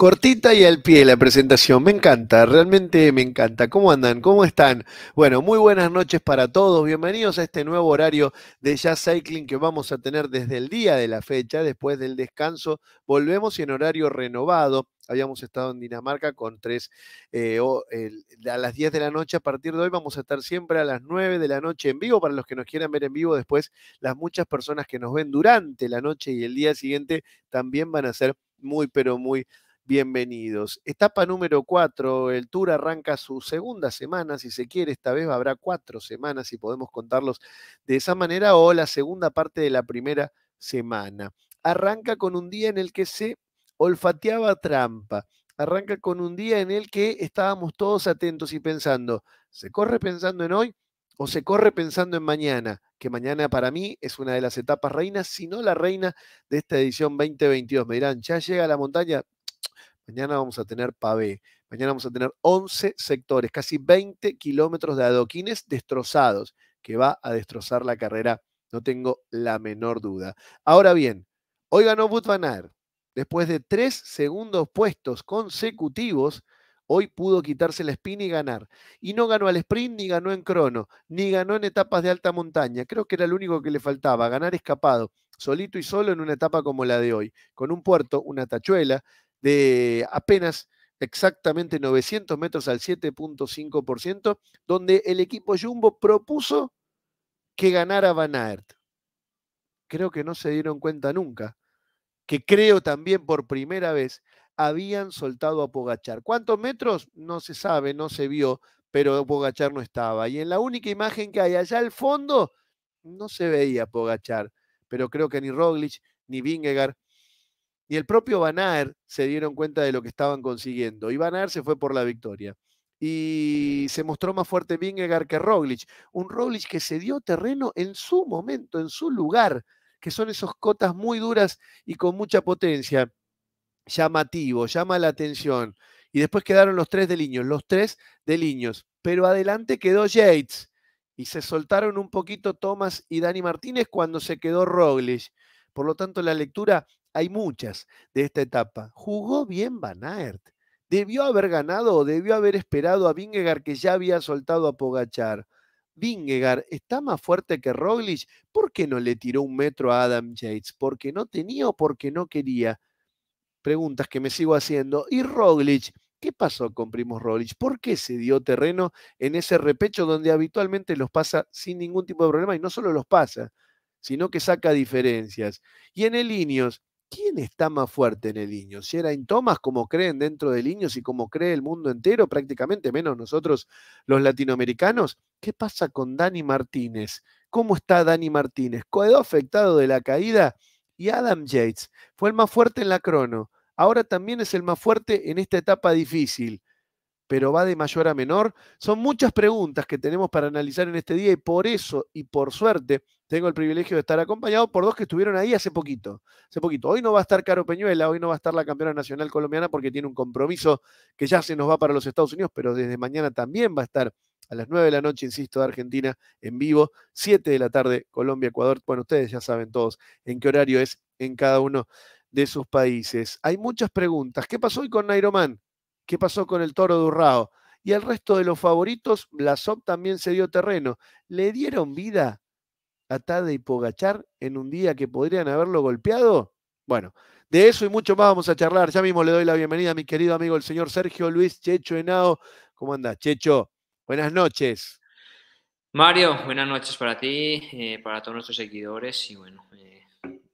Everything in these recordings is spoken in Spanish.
Cortita y al pie la presentación, me encanta, realmente me encanta. ¿Cómo andan? ¿Cómo están? Bueno, muy buenas noches para todos, bienvenidos a este nuevo horario de Jazz Cycling que vamos a tener desde el día de la fecha, después del descanso, volvemos en horario renovado. Habíamos estado en Dinamarca con tres eh, o, a las 10 de la noche. A partir de hoy vamos a estar siempre a las 9 de la noche en vivo para los que nos quieran ver en vivo después. Las muchas personas que nos ven durante la noche y el día siguiente también van a ser muy, pero muy bienvenidos. Etapa número cuatro, el Tour arranca su segunda semana, si se quiere, esta vez habrá cuatro semanas y podemos contarlos de esa manera o la segunda parte de la primera semana. Arranca con un día en el que se olfateaba trampa. Arranca con un día en el que estábamos todos atentos y pensando, ¿se corre pensando en hoy o se corre pensando en mañana? Que mañana para mí es una de las etapas reinas, si no la reina de esta edición 2022. Me dirán, ¿ya llega a la montaña? Mañana vamos a tener pavé. Mañana vamos a tener 11 sectores, casi 20 kilómetros de adoquines destrozados, que va a destrozar la carrera, no tengo la menor duda. Ahora bien, hoy ganó butvanar Después de tres segundos puestos consecutivos, hoy pudo quitarse la espina y ganar. Y no ganó al sprint, ni ganó en crono, ni ganó en etapas de alta montaña. Creo que era lo único que le faltaba, ganar escapado, solito y solo en una etapa como la de hoy, con un puerto, una tachuela, de apenas exactamente 900 metros al 7.5%, donde el equipo Jumbo propuso que ganara Van Aert. Creo que no se dieron cuenta nunca, que creo también por primera vez habían soltado a Pogachar. ¿Cuántos metros? No se sabe, no se vio, pero Pogachar no estaba. Y en la única imagen que hay allá al fondo, no se veía Pogachar, pero creo que ni Roglic ni Vingegaard y el propio Van se dieron cuenta de lo que estaban consiguiendo. Y Van se fue por la victoria. Y se mostró más fuerte Vingegaard que Roglic. Un Roglic que se dio terreno en su momento, en su lugar, que son esos cotas muy duras y con mucha potencia. Llamativo, llama la atención. Y después quedaron los tres de Liños, los tres de niños. Pero adelante quedó Yates y se soltaron un poquito Thomas y Dani Martínez cuando se quedó Roglic. Por lo tanto, la lectura hay muchas de esta etapa. Jugó bien Van Debió haber ganado o debió haber esperado a Vingegaard que ya había soltado a Pogachar. Vingegaard está más fuerte que Roglic. ¿Por qué no le tiró un metro a Adam Yates? ¿por qué no tenía o porque no quería? Preguntas que me sigo haciendo. ¿Y Roglic? ¿Qué pasó con Primo Roglic? ¿Por qué se dio terreno en ese repecho donde habitualmente los pasa sin ningún tipo de problema? Y no solo los pasa, sino que saca diferencias. Y en el Inios. ¿quién está más fuerte en el niño? Si era Thomas, como creen dentro del niños y como cree el mundo entero, prácticamente menos nosotros los latinoamericanos. ¿Qué pasa con Dani Martínez? ¿Cómo está Dani Martínez? Quedó afectado de la caída y Adam Yates fue el más fuerte en la crono. Ahora también es el más fuerte en esta etapa difícil pero va de mayor a menor. Son muchas preguntas que tenemos para analizar en este día y por eso y por suerte tengo el privilegio de estar acompañado por dos que estuvieron ahí hace poquito. Hace poquito. Hoy no va a estar Caro Peñuela, hoy no va a estar la campeona nacional colombiana porque tiene un compromiso que ya se nos va para los Estados Unidos, pero desde mañana también va a estar a las 9 de la noche, insisto, de Argentina en vivo, 7 de la tarde, Colombia, Ecuador. Bueno, ustedes ya saben todos en qué horario es en cada uno de sus países. Hay muchas preguntas. ¿Qué pasó hoy con Man? ¿Qué pasó con el toro Durrao? Y al resto de los favoritos, Blasov también se dio terreno. ¿Le dieron vida a Tade y Pogachar en un día que podrían haberlo golpeado? Bueno, de eso y mucho más vamos a charlar. Ya mismo le doy la bienvenida a mi querido amigo el señor Sergio Luis Checho Henao. ¿Cómo andas Checho? Buenas noches. Mario, buenas noches para ti, eh, para todos nuestros seguidores y bueno, eh,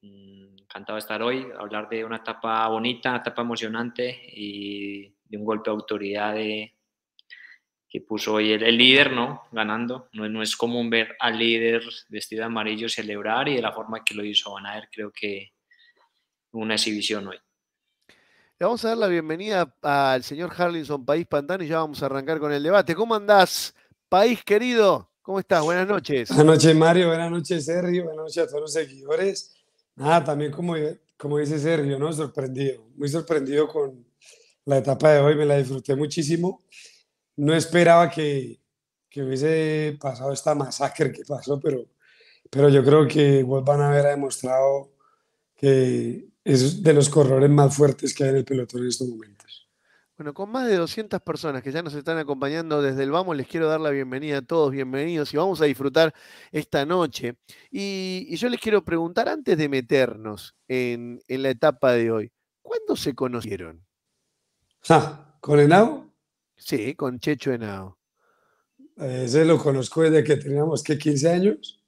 mm, encantado de estar hoy, hablar de una etapa bonita, una etapa emocionante y de un golpe de autoridad que puso hoy el, líder, ¿no? Ganando. No, no es común ver al líder vestido de amarillo celebrar y de la forma que lo hizo Van ver creo que una exhibición hoy. Le vamos a dar la bienvenida al señor Harlinson País Pantano y ya vamos a arrancar con el debate. ¿Cómo andás, país querido? ¿Cómo estás? Buenas noches. Buenas noches, Mario. Buenas noches, Sergio. Buenas noches a todos los seguidores. Nada, también como, como dice Sergio, ¿no? Sorprendido. Muy sorprendido con, la etapa de hoy, me la disfruté muchísimo. No esperaba que, que hubiese pasado esta masacre que pasó, pero, pero yo creo que a haber ha demostrado que es de los corredores más fuertes que hay en el pelotón en estos momentos. Bueno, con más de 200 personas que ya nos están acompañando desde el Vamos, les quiero dar la bienvenida a todos, bienvenidos y vamos a disfrutar esta noche. Y, yo les quiero preguntar, antes de meternos en, en la etapa de hoy, ¿cuándo se conocieron? Ah, ¿Con Henao? Sí, con Checho Henao. Eh, ese lo conozco desde que teníamos que 15 años.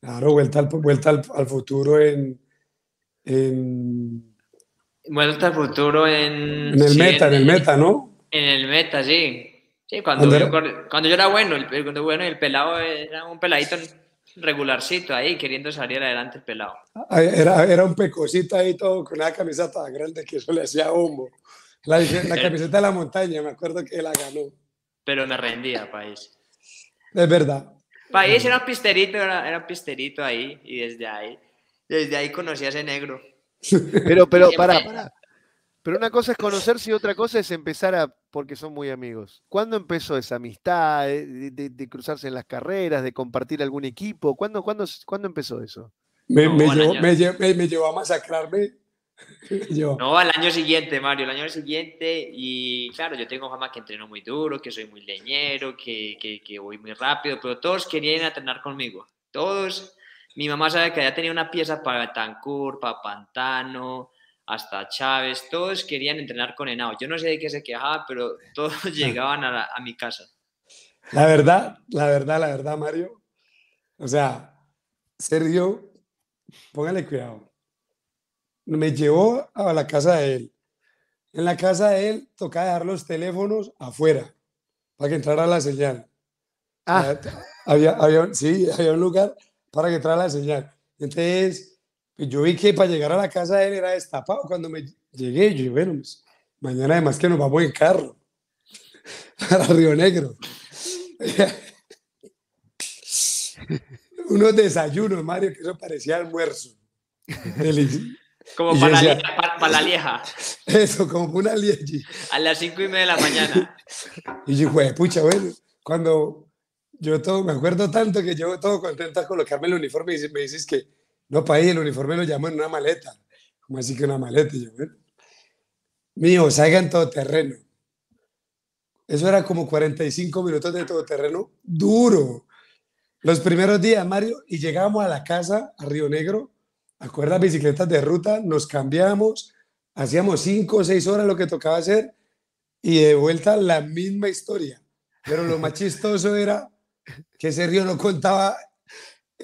Claro, vuelta al, vuelta al, futuro en, en, Vuelta al futuro en. En el meta, en, el meta, ¿no? En el meta, sí. Sí, cuando, yo, cuando yo era bueno, el, cuando bueno, el pelado era un peladito regularcito ahí, queriendo salir adelante el pelado. Ah, era, era un pecosito ahí todo con una camisa tan grande que eso le hacía humo. La, la eh. camiseta de la montaña, me acuerdo que la ganó. Pero me rendía, país. Es verdad. País era un pisterito, era, era un pisterito ahí y desde ahí, desde ahí conocí a ese negro. Pero, pero, para, para. Pero una cosa es conocerse y otra cosa es empezar a, porque son muy amigos. ¿Cuándo empezó esa amistad eh, de, cruzarse en las carreras, de compartir algún equipo? ¿Cuándo, cuándo, cuándo empezó eso? Me, me, me, me, llevó, a masacrarme yo. No, al año siguiente, Mario, el año siguiente. Y claro, yo tengo fama que entreno muy duro, que soy muy leñero, que, que, voy muy rápido, pero todos querían entrenar conmigo. Todos. Mi mamá sabe que había tenía una pieza para Tancur, para Pantano, hasta Chávez. Todos querían entrenar con Enao, Yo no sé de qué se quejaba, pero todos llegaban a, a mi casa. La verdad, la verdad, la verdad, Mario. O sea, Sergio, póngale cuidado me llevó a la casa de él. En la casa de él tocaba dejar los teléfonos afuera para que entrara la señal. Ah. Había, sí, había un lugar para que entrara la señal. Entonces, pues, yo vi que para llegar a la casa de él era destapado. Cuando me llegué, yo bueno, pues, mañana además que nos vamos en carro para Río Negro. Unos desayunos, Mario, que eso parecía almuerzo. Como para, la, lieja. Eso, como una lieja. A las cinco y media de la mañana. y yo, pues, pucha, bueno, cuando yo todo, me acuerdo tanto que yo todo contento a colocarme el uniforme y me dices que, no, país, el uniforme lo llamo en una maleta. como así que una maleta? Y yo, bueno. Mío, salga en terreno Eso era como 45 minutos de todo terreno duro. Los primeros días, Mario, y llegamos a la casa, a Río Negro, ¿Acuerdas bicicletas de ruta? Nos cambiamos, hacíamos cinco o seis horas lo que tocaba hacer y de vuelta la misma historia. Pero lo más chistoso era que ese río no contaba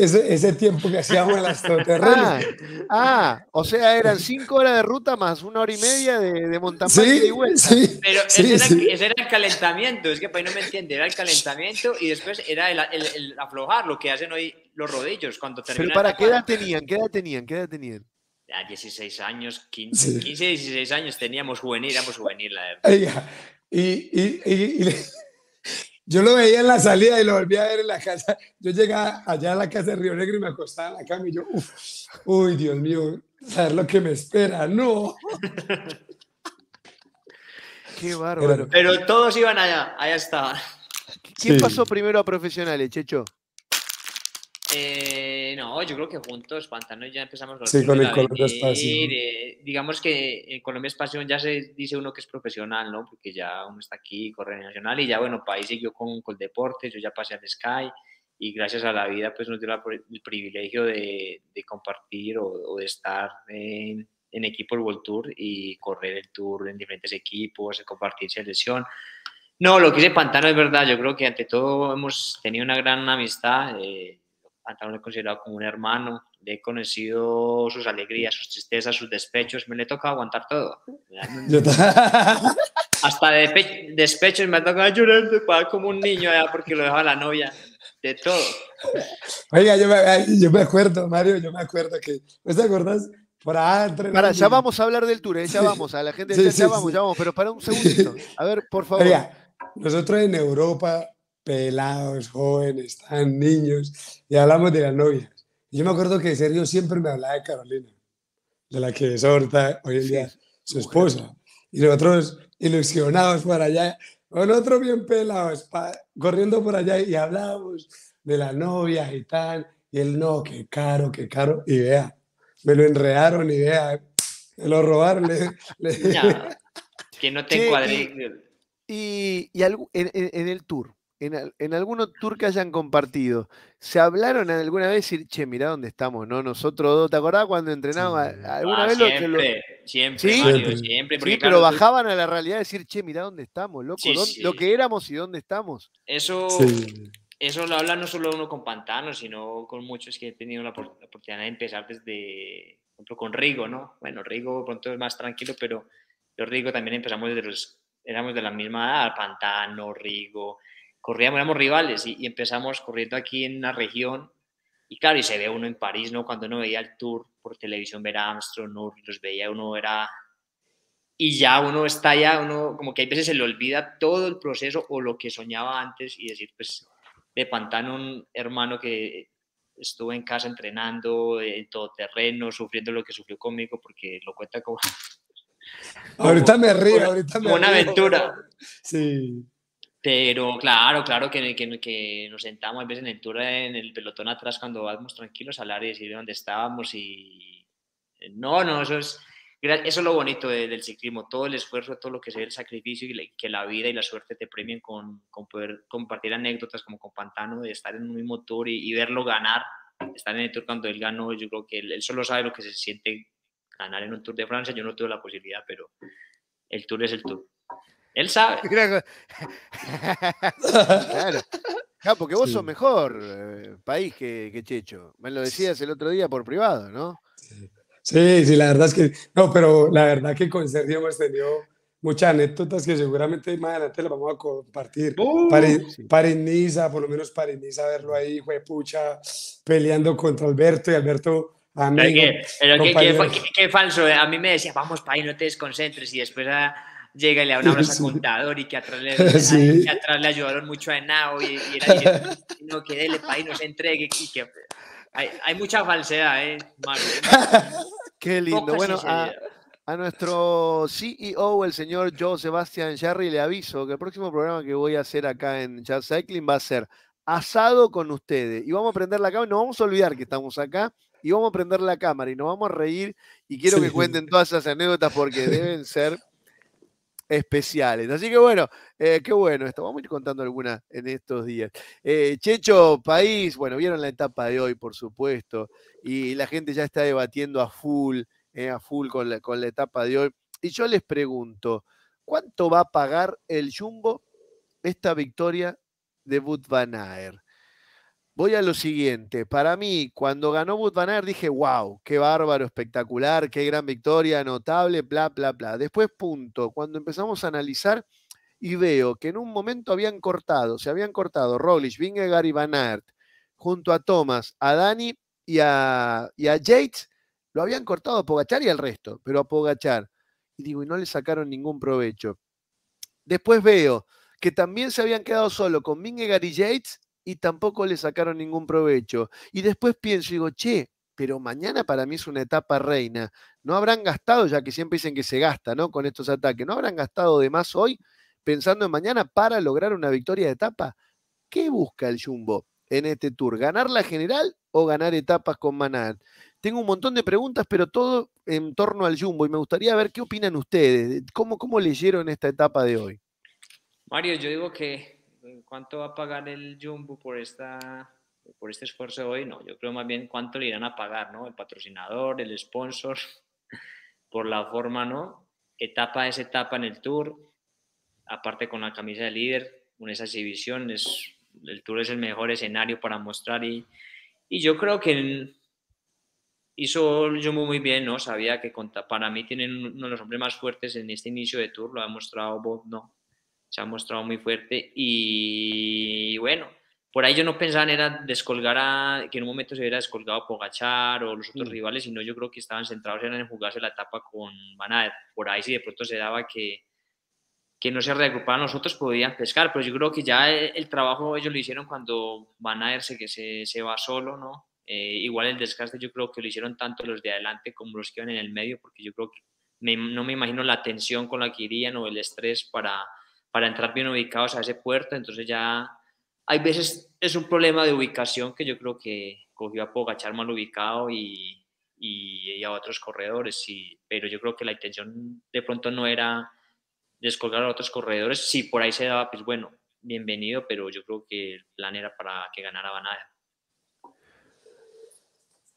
ese, tiempo que hacíamos en las ah, ah, o sea, eran cinco horas de ruta más una hora y media de, de montaña y vuelta. Pero ese, era, el calentamiento, es que para no me entiende, era el calentamiento y después era el, aflojar, lo que hacen hoy los rodillos cuando terminan. Pero para qué edad tenían, qué edad tenían, qué edad tenían. A 16 años, 15, 15, 16 años teníamos juvenil, éramos juvenil. La y yo lo veía en la salida y lo volví a ver en la casa. Yo llegaba allá a la casa de Río Negro y me acostaba en la cama y yo, uy, Dios mío, saber lo que me espera, no. Qué bárbaro. Pero, todos iban allá, allá estaban. ¿Quién pasó primero a profesionales, Checho? Eh, no, yo creo que juntos, Pantano, ya empezamos los Sí, con el Colombia digamos que en Colombia es ya se dice uno que es profesional, ¿no? Porque ya uno está aquí, corre nacional, y ya, bueno, país yo con, el deporte yo ya pasé al Sky, y gracias a la vida, pues nos dio el privilegio de, compartir o, de estar en, equipo el World Tour y correr el Tour en diferentes equipos, compartir selección. No, lo que dice Pantano es verdad, yo creo que ante todo hemos tenido una gran amistad. Eh, Antonio lo he considerado como un hermano, le he conocido sus alegrías, sus tristezas, sus despechos, me le toca aguantar todo. Hasta despechos me ha tocado llorar como un niño allá porque lo dejaba la novia, de todo. Oiga, yo me, acuerdo, Mario, yo me acuerdo que, ¿Vos te acordás? Para, ya vamos a hablar del tour, ya vamos, a la gente sí, ya, vamos, ya vamos, pero para un segundito. A ver, por favor. nosotros en Europa pelados, jóvenes, tan niños, y hablamos de las novias. Yo me acuerdo que Sergio siempre me hablaba de Carolina, de la que es ahorita hoy en día su esposa. Y nosotros ilusionados por allá, con otro bien pelados, corriendo por allá y hablábamos de las novias y tal. Y él, no, qué caro, qué caro. Y vea, me lo enredaron idea vea, me lo robaron. le, que no te encuadré. Y, y, algo, en el tour, en, en alguno tour que hayan compartido, ¿se hablaron alguna vez decir, che, mirá dónde estamos, no? Nosotros dos, ¿te acordás cuando entrenábamos? ¿Alguna ah, vez siempre, lo, siempre, siempre. sí, pero bajaban a la realidad de decir, che, mirá dónde estamos, loco, lo que éramos y dónde estamos. Eso, eso lo habla no solo uno con Pantano, sino con muchos que he tenido la, oportunidad de empezar desde, con Rigo, ¿no? Bueno, Rigo pronto es más tranquilo, pero los Rigo también empezamos desde los éramos de la misma edad, Pantano, Rigo, corríamos, éramos rivales y, empezamos corriendo aquí en la región. Y claro, y se ve uno en París, ¿no? Cuando uno veía el tour por televisión, ver a Armstrong, no, los veía, uno era... Y ya uno está ya, uno como que hay veces se le olvida todo el proceso o lo que soñaba antes y decir, pues, de Pantano, un hermano que estuvo en casa entrenando eh, en todo terreno, sufriendo lo que sufrió conmigo, porque lo cuenta como... Ahorita me río, ahorita me Una aventura. Sí. Pero claro, claro que, que, que, nos sentamos a veces en el tour, en el pelotón atrás, cuando vamos tranquilos a hablar y decir de dónde estábamos. Y eh, no, no, eso es, eso es lo bonito del ciclismo: todo el esfuerzo, todo lo que sea el sacrificio y que la vida y la suerte te premien con, con poder compartir anécdotas como con Pantano, de estar en un mismo tour y, verlo ganar. Estar en el tour cuando él ganó, yo creo que él, él solo sabe lo que se siente ganar en un Tour de Francia. Yo no tuve la posibilidad, pero el Tour es el Tour. Él sabe. claro. porque vos sos mejor eh, país que, que, Checho. Me lo decías el otro día por privado, ¿no? Sí. sí, la verdad es que. No, pero la verdad que con Sergio hemos tenido muchas anécdotas que seguramente más adelante las vamos a compartir. Uh. para, por lo menos para verlo ahí, juepucha, peleando contra Alberto y Alberto. Amigo, falso, eh. a mí me decía, vamos país, no te desconcentres y después a, ah, llega y le da un abrazo al contador y que atrás le, ayudaron mucho a Enao y, era no, que dele país no se entregue. Y que, hay, mucha falsedad, ¿eh? ¿eh? Qué lindo. bueno, a, nuestro CEO, el señor Joe Sebastián Jarry, le aviso que el próximo programa que voy a hacer acá en Jazz Cycling va a ser asado con ustedes. Y vamos a prender la cámara, y vamos a olvidar que estamos acá y vamos a prender la cámara y nos vamos a reír y quiero que cuenten todas esas anécdotas porque deben ser especiales. Así que bueno, eh, qué bueno esto. Vamos a ir contando algunas en estos días. Eh, Checho País, bueno, vieron la etapa de hoy, por supuesto, y la gente ya está debatiendo a full, eh, a full con la, con la etapa de hoy. Y yo les pregunto, ¿cuánto va a pagar el Jumbo esta victoria de Bud voy a lo siguiente. Para mí, cuando ganó Butvaner, dije, wow, qué bárbaro, espectacular, qué gran victoria, notable, bla, bla, bla. Después, punto. Cuando empezamos a analizar y veo que en un momento habían cortado, se habían cortado Roglic, Vingegaard y Van junto a Thomas, a Dani y a, y Yates, lo habían cortado a Pogachar y al resto, pero a Pogachar. Y digo, y no le sacaron ningún provecho. Después veo que también se habían quedado solo con Vingegaard y Yates y tampoco le sacaron ningún provecho. Y después pienso y digo, che, pero mañana para mí es una etapa reina. No habrán gastado, ya que siempre dicen que se gasta, ¿no? Con estos ataques, no habrán gastado de más hoy pensando en mañana para lograr una victoria de etapa. ¿Qué busca el Jumbo en este tour? ¿Ganar la general o ganar etapas con Manar? Tengo un montón de preguntas, pero todo en torno al Jumbo y me gustaría ver qué opinan ustedes, cómo, cómo leyeron esta etapa de hoy. Mario, yo digo que cuánto va a pagar el Jumbo por, esta, por este esfuerzo hoy, no, yo creo más bien cuánto le irán a pagar, ¿no? El patrocinador, el sponsor, por la forma, ¿no? Etapa es etapa en el tour, aparte con la camisa de líder, con esa exhibición, es, el tour es el mejor escenario para mostrar y, y yo creo que hizo el Jumbo muy bien, ¿no? Sabía que para mí tienen uno de los hombres más fuertes en este inicio de tour, lo ha mostrado Bob, ¿no? se ha mostrado muy fuerte y bueno, por ahí yo no pensaba en era descolgar a, que en un momento se hubiera descolgado Pogachar o los otros mm. rivales, sino yo creo que estaban centrados en jugarse la etapa con Van Por ahí si de pronto se daba que, que no se reagrupaban los otros, podían pescar, pero yo creo que ya e, el, trabajo ellos lo hicieron cuando Van se, que se, se va solo, ¿no? Eh, igual el desgaste yo creo que lo hicieron tanto los de adelante como los que iban en el medio, porque yo creo que no me imagino la tensión con la que irían o el estrés para para entrar bien ubicados a ese puerto. Entonces ya hay veces es un problema de ubicación que yo creo que cogió a Pogachar mal ubicado y, y, a otros corredores, Sí, pero yo creo que la intención de pronto no era descolgar a otros corredores. Si por ahí se daba, pues bueno, bienvenido, pero yo creo que el plan era para que ganara Banada.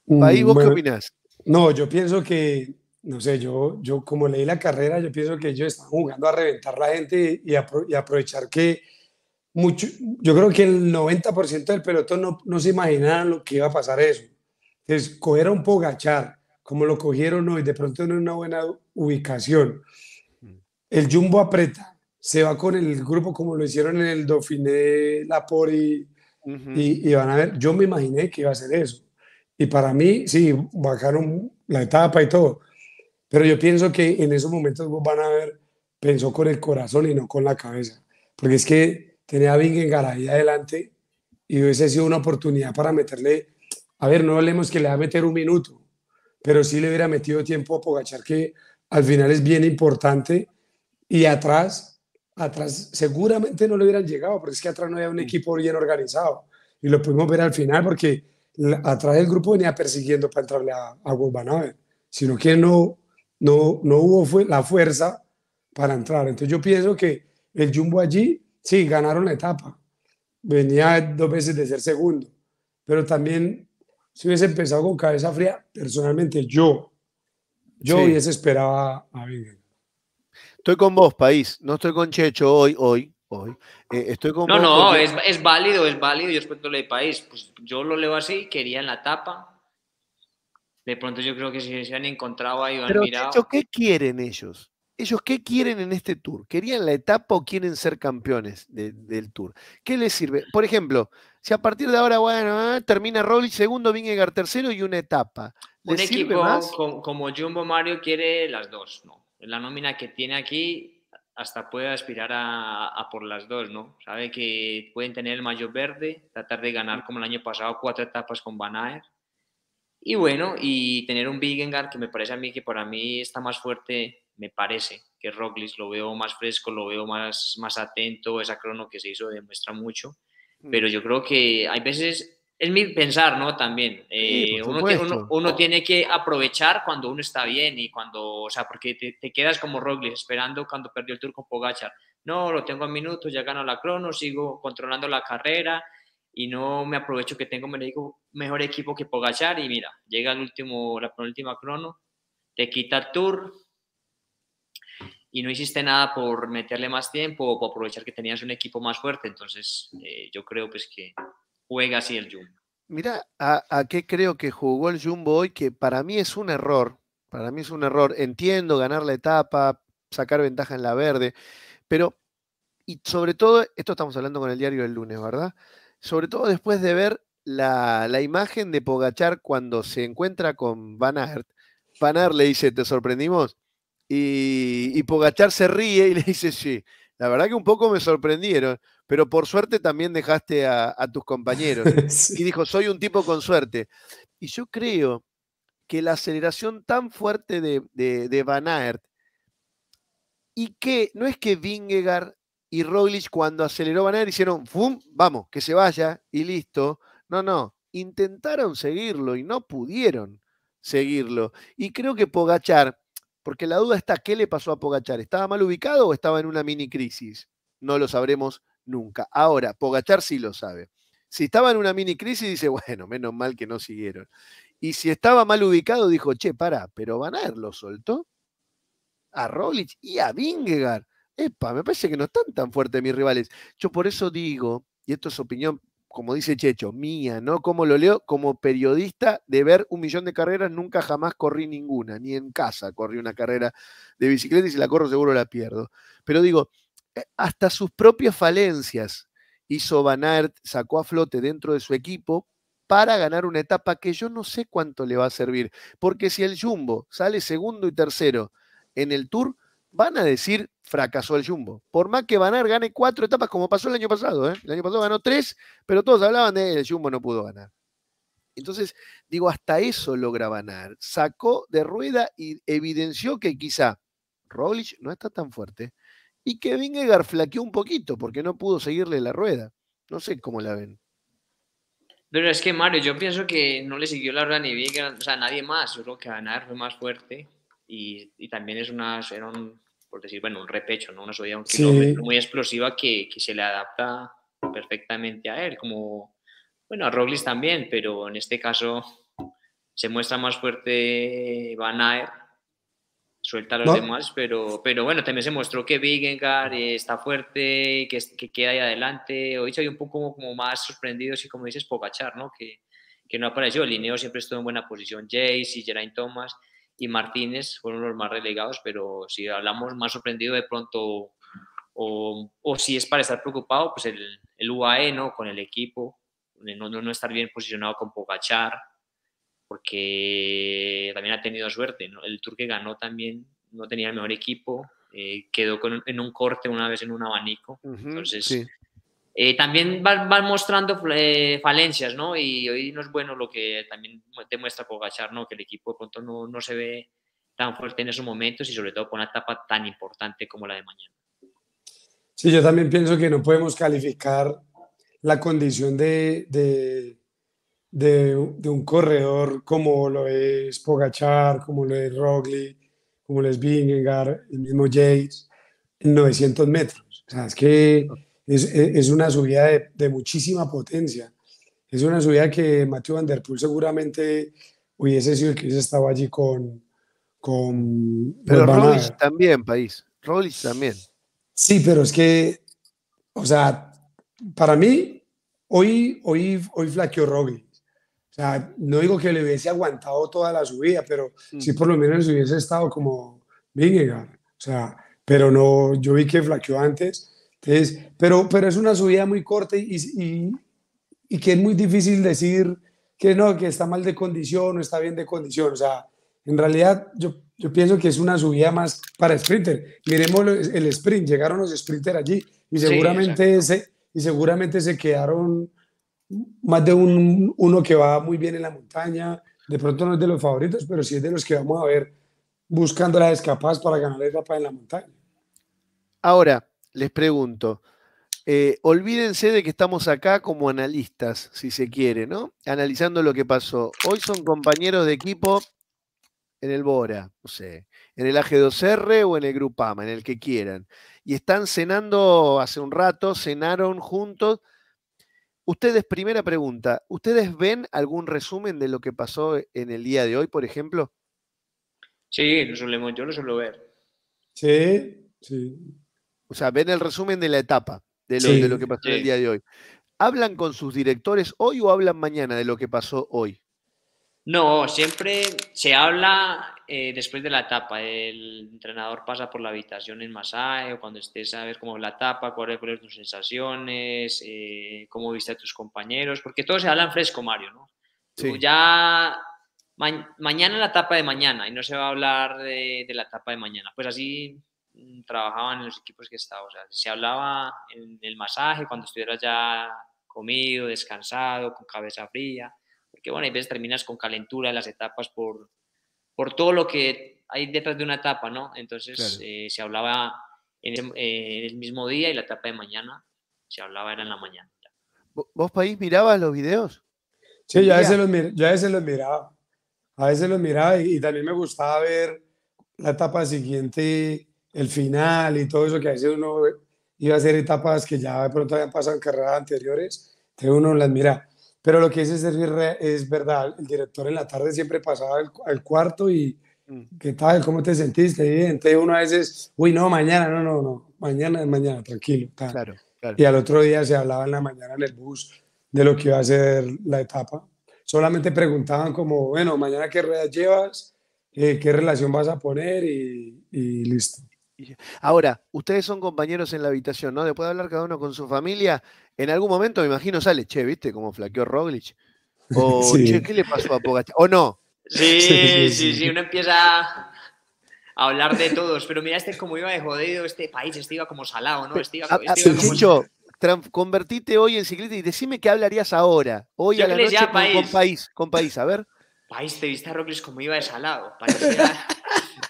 Mm, ahí, ¿vos qué opinas? No, yo pienso que no sé, yo, yo como leí la carrera, yo pienso que ellos están jugando a reventar la gente y, aprovechar que mucho, yo creo que el 90% del pelotón no, no se imaginaban lo que iba a pasar eso. Entonces, coger a un Pogachar, como lo cogieron hoy, de pronto en una buena ubicación. Mm. El Jumbo aprieta, se va con el grupo como lo hicieron en el Dauphiné, la Pori, y, y, van a ver, yo me imaginé que iba a ser eso. Y para mí, sí, bajaron la etapa y todo, pero yo pienso que en esos momentos vos van a pensó con el corazón y no con la cabeza. Porque es que tenía a Wingen ahí adelante y hubiese sido una oportunidad para meterle. A ver, no hablemos que le va a meter un minuto, pero sí le hubiera metido tiempo a Pogachar, que al final es bien importante. Y atrás, atrás seguramente no le hubieran llegado, porque es que atrás no había un equipo bien organizado. Y lo pudimos ver al final, porque atrás el grupo venía persiguiendo para entrarle a, a Sino que no, no, no hubo fue la fuerza para entrar. Entonces yo pienso que el Jumbo allí, sí, ganaron la etapa. Venía dos veces de ser segundo, pero también si hubiese empezado con cabeza fría, personalmente yo, yo hubiese esperado a vivir. Estoy con vos, país. No estoy con Checho hoy, hoy, hoy. Eh, estoy con no, no, es, es, válido, es válido. Yo respeto lo de país. Pues yo lo leo así, quería en la etapa de pronto yo creo que si se han encontrado ahí, van mirado. ¿qué quieren ellos? ¿Ellos qué quieren en este tour? ¿Querían la etapa o quieren ser campeones del tour? ¿Qué les sirve? Por ejemplo, si a partir de ahora, bueno, ah, termina Roglic segundo, Vingegaard tercero y una etapa. Un equipo Como, Jumbo Mario quiere las dos, ¿no? La nómina que tiene aquí hasta puede aspirar a, por las dos, ¿no? Sabe que pueden tener el mayor verde, tratar de ganar como el año pasado cuatro etapas con Van y bueno, y tener un engar que me parece a mí que para mí está más fuerte, me parece, que Roglic. Lo veo más fresco, lo veo más, más atento. Esa crono que se hizo demuestra mucho. Mm. Pero yo creo que hay veces, es mi pensar, ¿no? También. Eh, uno, tiene que aprovechar cuando uno está bien y cuando, o sea, porque te, quedas como Roglic esperando cuando perdió el turco con Pogachar. No, lo tengo en minutos, ya gano la crono, sigo controlando la carrera y no me aprovecho que tengo mejor, mejor equipo que Pogachar y mira, llega el último, la última crono, te quita el tour y no hiciste nada por meterle más tiempo o por aprovechar que tenías un equipo más fuerte, entonces eh, yo creo pues que juega así el Jumbo. Mira, a, a qué creo que jugó el Jumbo hoy, que para mí es un error, para mí es un error, entiendo ganar la etapa, sacar ventaja en la verde, pero, y sobre todo, esto estamos hablando con el diario del lunes, ¿verdad? sobre todo después de ver la, imagen de Pogachar cuando se encuentra con Van Aert. Van Aert le dice, ¿te sorprendimos? Y, Pogachar se ríe y le dice, sí, la verdad que un poco me sorprendieron, pero por suerte también dejaste a, tus compañeros. Y dijo, soy un tipo con suerte. Y yo creo que la aceleración tan fuerte de, de, de Van Aert y que no es que Vingegaard y Roglic cuando aceleró Van hicieron ¡fum! Vamos, que se vaya y listo. No, no, intentaron seguirlo y no pudieron seguirlo. Y creo que Pogachar, porque la duda está, ¿qué le pasó a Pogachar? ¿Estaba mal ubicado o estaba en una mini crisis? No lo sabremos nunca. Ahora, Pogachar sí lo sabe. Si estaba en una mini crisis, dice, bueno, menos mal que no siguieron. Y si estaba mal ubicado, dijo, che, para! pero Van lo soltó a Roglic y a Vingegaard epa, me parece que no están tan fuertes mis rivales. Yo por eso digo, y esto es opinión, como dice Checho, mía, ¿no? Como lo leo, como periodista de ver un millón de carreras, nunca jamás corrí ninguna, ni en casa corrí una carrera de bicicleta y si la corro seguro la pierdo. Pero digo, eh, hasta sus propias falencias hizo Van sacó a flote dentro de su equipo para ganar una etapa que yo no sé cuánto le va a servir, porque si el Jumbo sale segundo y tercero en el Tour, van a decir fracasó el Jumbo. Por más que Banar gane cuatro etapas, como pasó el año pasado, ¿eh? el año pasado ganó tres, pero todos hablaban de eh, el Jumbo no pudo ganar. Entonces, digo, hasta eso logra Banar. Sacó de rueda y evidenció que quizá Roglic no está tan fuerte y que Vingegaard flaqueó un poquito porque no pudo seguirle la rueda. No sé cómo la ven. Pero es que Mario, yo pienso que no le siguió la rueda ni Vingegaard, o sea, nadie más. Yo creo que Banar fue más fuerte y, también es una, un por decir, bueno, un repecho, ¿no? Una subida muy explosiva que, que, se le adapta perfectamente a él, como, bueno, a Roglic también, pero en este caso se muestra más fuerte Van Aert, suelta a los demás, pero, pero bueno, también se mostró que Vingegaard eh, está fuerte, que, que queda ahí adelante, hoy soy un poco como más sorprendido, y como dices, Pogachar, ¿no? Que, que no apareció, Lineo siempre estuvo en buena posición, Jace y Geraint Thomas, y Martínez fueron los más relegados, pero si hablamos más sorprendido de pronto o, si es para estar preocupado, pues el, el UAE, ¿no? Con el equipo, no, no, estar bien posicionado con Pogachar, porque también ha tenido suerte, El Turque ganó también no tenía el mejor equipo, eh, quedó en un corte una vez en un abanico, entonces... Eh, también van, mostrando eh, falencias, ¿no? Y hoy no es bueno lo que también te muestra Pogachar, ¿no? Que el equipo de pronto no, se ve tan fuerte en esos momentos y sobre todo con una etapa tan importante como la de mañana. Sí, yo también pienso que no podemos calificar la condición de, de, de, un corredor como lo es Pogachar, como lo es Rogli, como lo es Vingegaard, el mismo Yates, en 900 metros. O sea, es que es, es una subida de, de, muchísima potencia. Es una subida que Mateo Van Der Poel seguramente hubiese sido el que hubiese estado allí con... con pero Rollis también, país. Rollis también. Sí, pero es que, o sea, para mí, hoy, hoy, hoy flaqueó Rollis. O sea, no digo que le hubiese aguantado toda la subida, pero mm. sí por lo menos hubiese estado como Vingegaard. O sea, pero no, yo vi que flaqueó antes pero, pero es una subida muy corta y, y, y, que es muy difícil decir que no, que está mal de condición o está bien de condición. O sea, en realidad yo, yo pienso que es una subida más para sprinter. Miremos el sprint, llegaron los sprinter allí y seguramente, se, y seguramente se quedaron más de un, uno que va muy bien en la montaña. De pronto no es de los favoritos, pero sí es de los que vamos a ver buscando las escapadas para ganar la etapa en la montaña. Ahora, les pregunto, eh, olvídense de que estamos acá como analistas, si se quiere, ¿no? Analizando lo que pasó. Hoy son compañeros de equipo en el Bora, no sé, en el AG2R o en el Grupama, en el que quieran. Y están cenando hace un rato, cenaron juntos. Ustedes, primera pregunta, ¿ustedes ven algún resumen de lo que pasó en el día de hoy, por ejemplo? Sí, no solemos, yo suelo ver. Sí, sí. O sea, ven el resumen de la etapa, de lo, que pasó el día de hoy. ¿Hablan con sus directores hoy o hablan mañana de lo que pasó hoy? No, siempre se habla eh, después de la etapa. El entrenador pasa por la habitación en masaje o cuando estés a ver cómo es la etapa, cuáles son tus sensaciones, eh, cómo viste a tus compañeros, porque todos se hablan fresco, Mario, ¿no? Sí. ya mañana la etapa de mañana y no se va a hablar de, de la etapa de mañana. Pues así trabajaban en los equipos que estaba. se hablaba en el masaje cuando estuvieras ya comido, descansado, con cabeza fría, porque bueno, a veces terminas con calentura en las etapas por, por todo lo que hay detrás de una etapa, ¿no? Entonces eh, se hablaba eh, en, el mismo día y la etapa de mañana se hablaba era en la mañana. ¿Vos, País, mirabas los videos? Sí, yo a, veces los, a veces los miraba. A veces los miraba y, y también me gustaba ver la etapa siguiente el final y todo eso que a veces uno iba a hacer etapas que ya de pronto habían pasado en carreras anteriores, que uno las mira. Pero lo que dice Sergio es verdad, el director en la tarde siempre pasaba al, cuarto y mm. ¿qué tal? ¿Cómo te sentiste? y entonces uno a veces, uy, no, mañana, no, no, no, mañana es mañana, tranquilo. Claro, Y al otro día se hablaba en la mañana en el bus de lo que iba a ser la etapa. Solamente preguntaban como, bueno, mañana qué ruedas llevas, eh, qué relación vas a poner y listo. Ahora, ustedes son compañeros en la habitación, ¿no? Después de hablar cada uno con su familia, en algún momento me imagino sale, che, ¿viste como flaqueó Roglic? O, che, ¿qué le pasó a Pogacar? O no. Sí, sí, sí, uno empieza a hablar de todos, pero mira, este es como iba de jodido este país, este iba como salado, ¿no? Este iba, ah, este ah, convertite hoy en ciclista y decime qué hablarías ahora, hoy a la noche con, país. con, país. a ver. País, te viste a Roglic como iba de salado, parecía...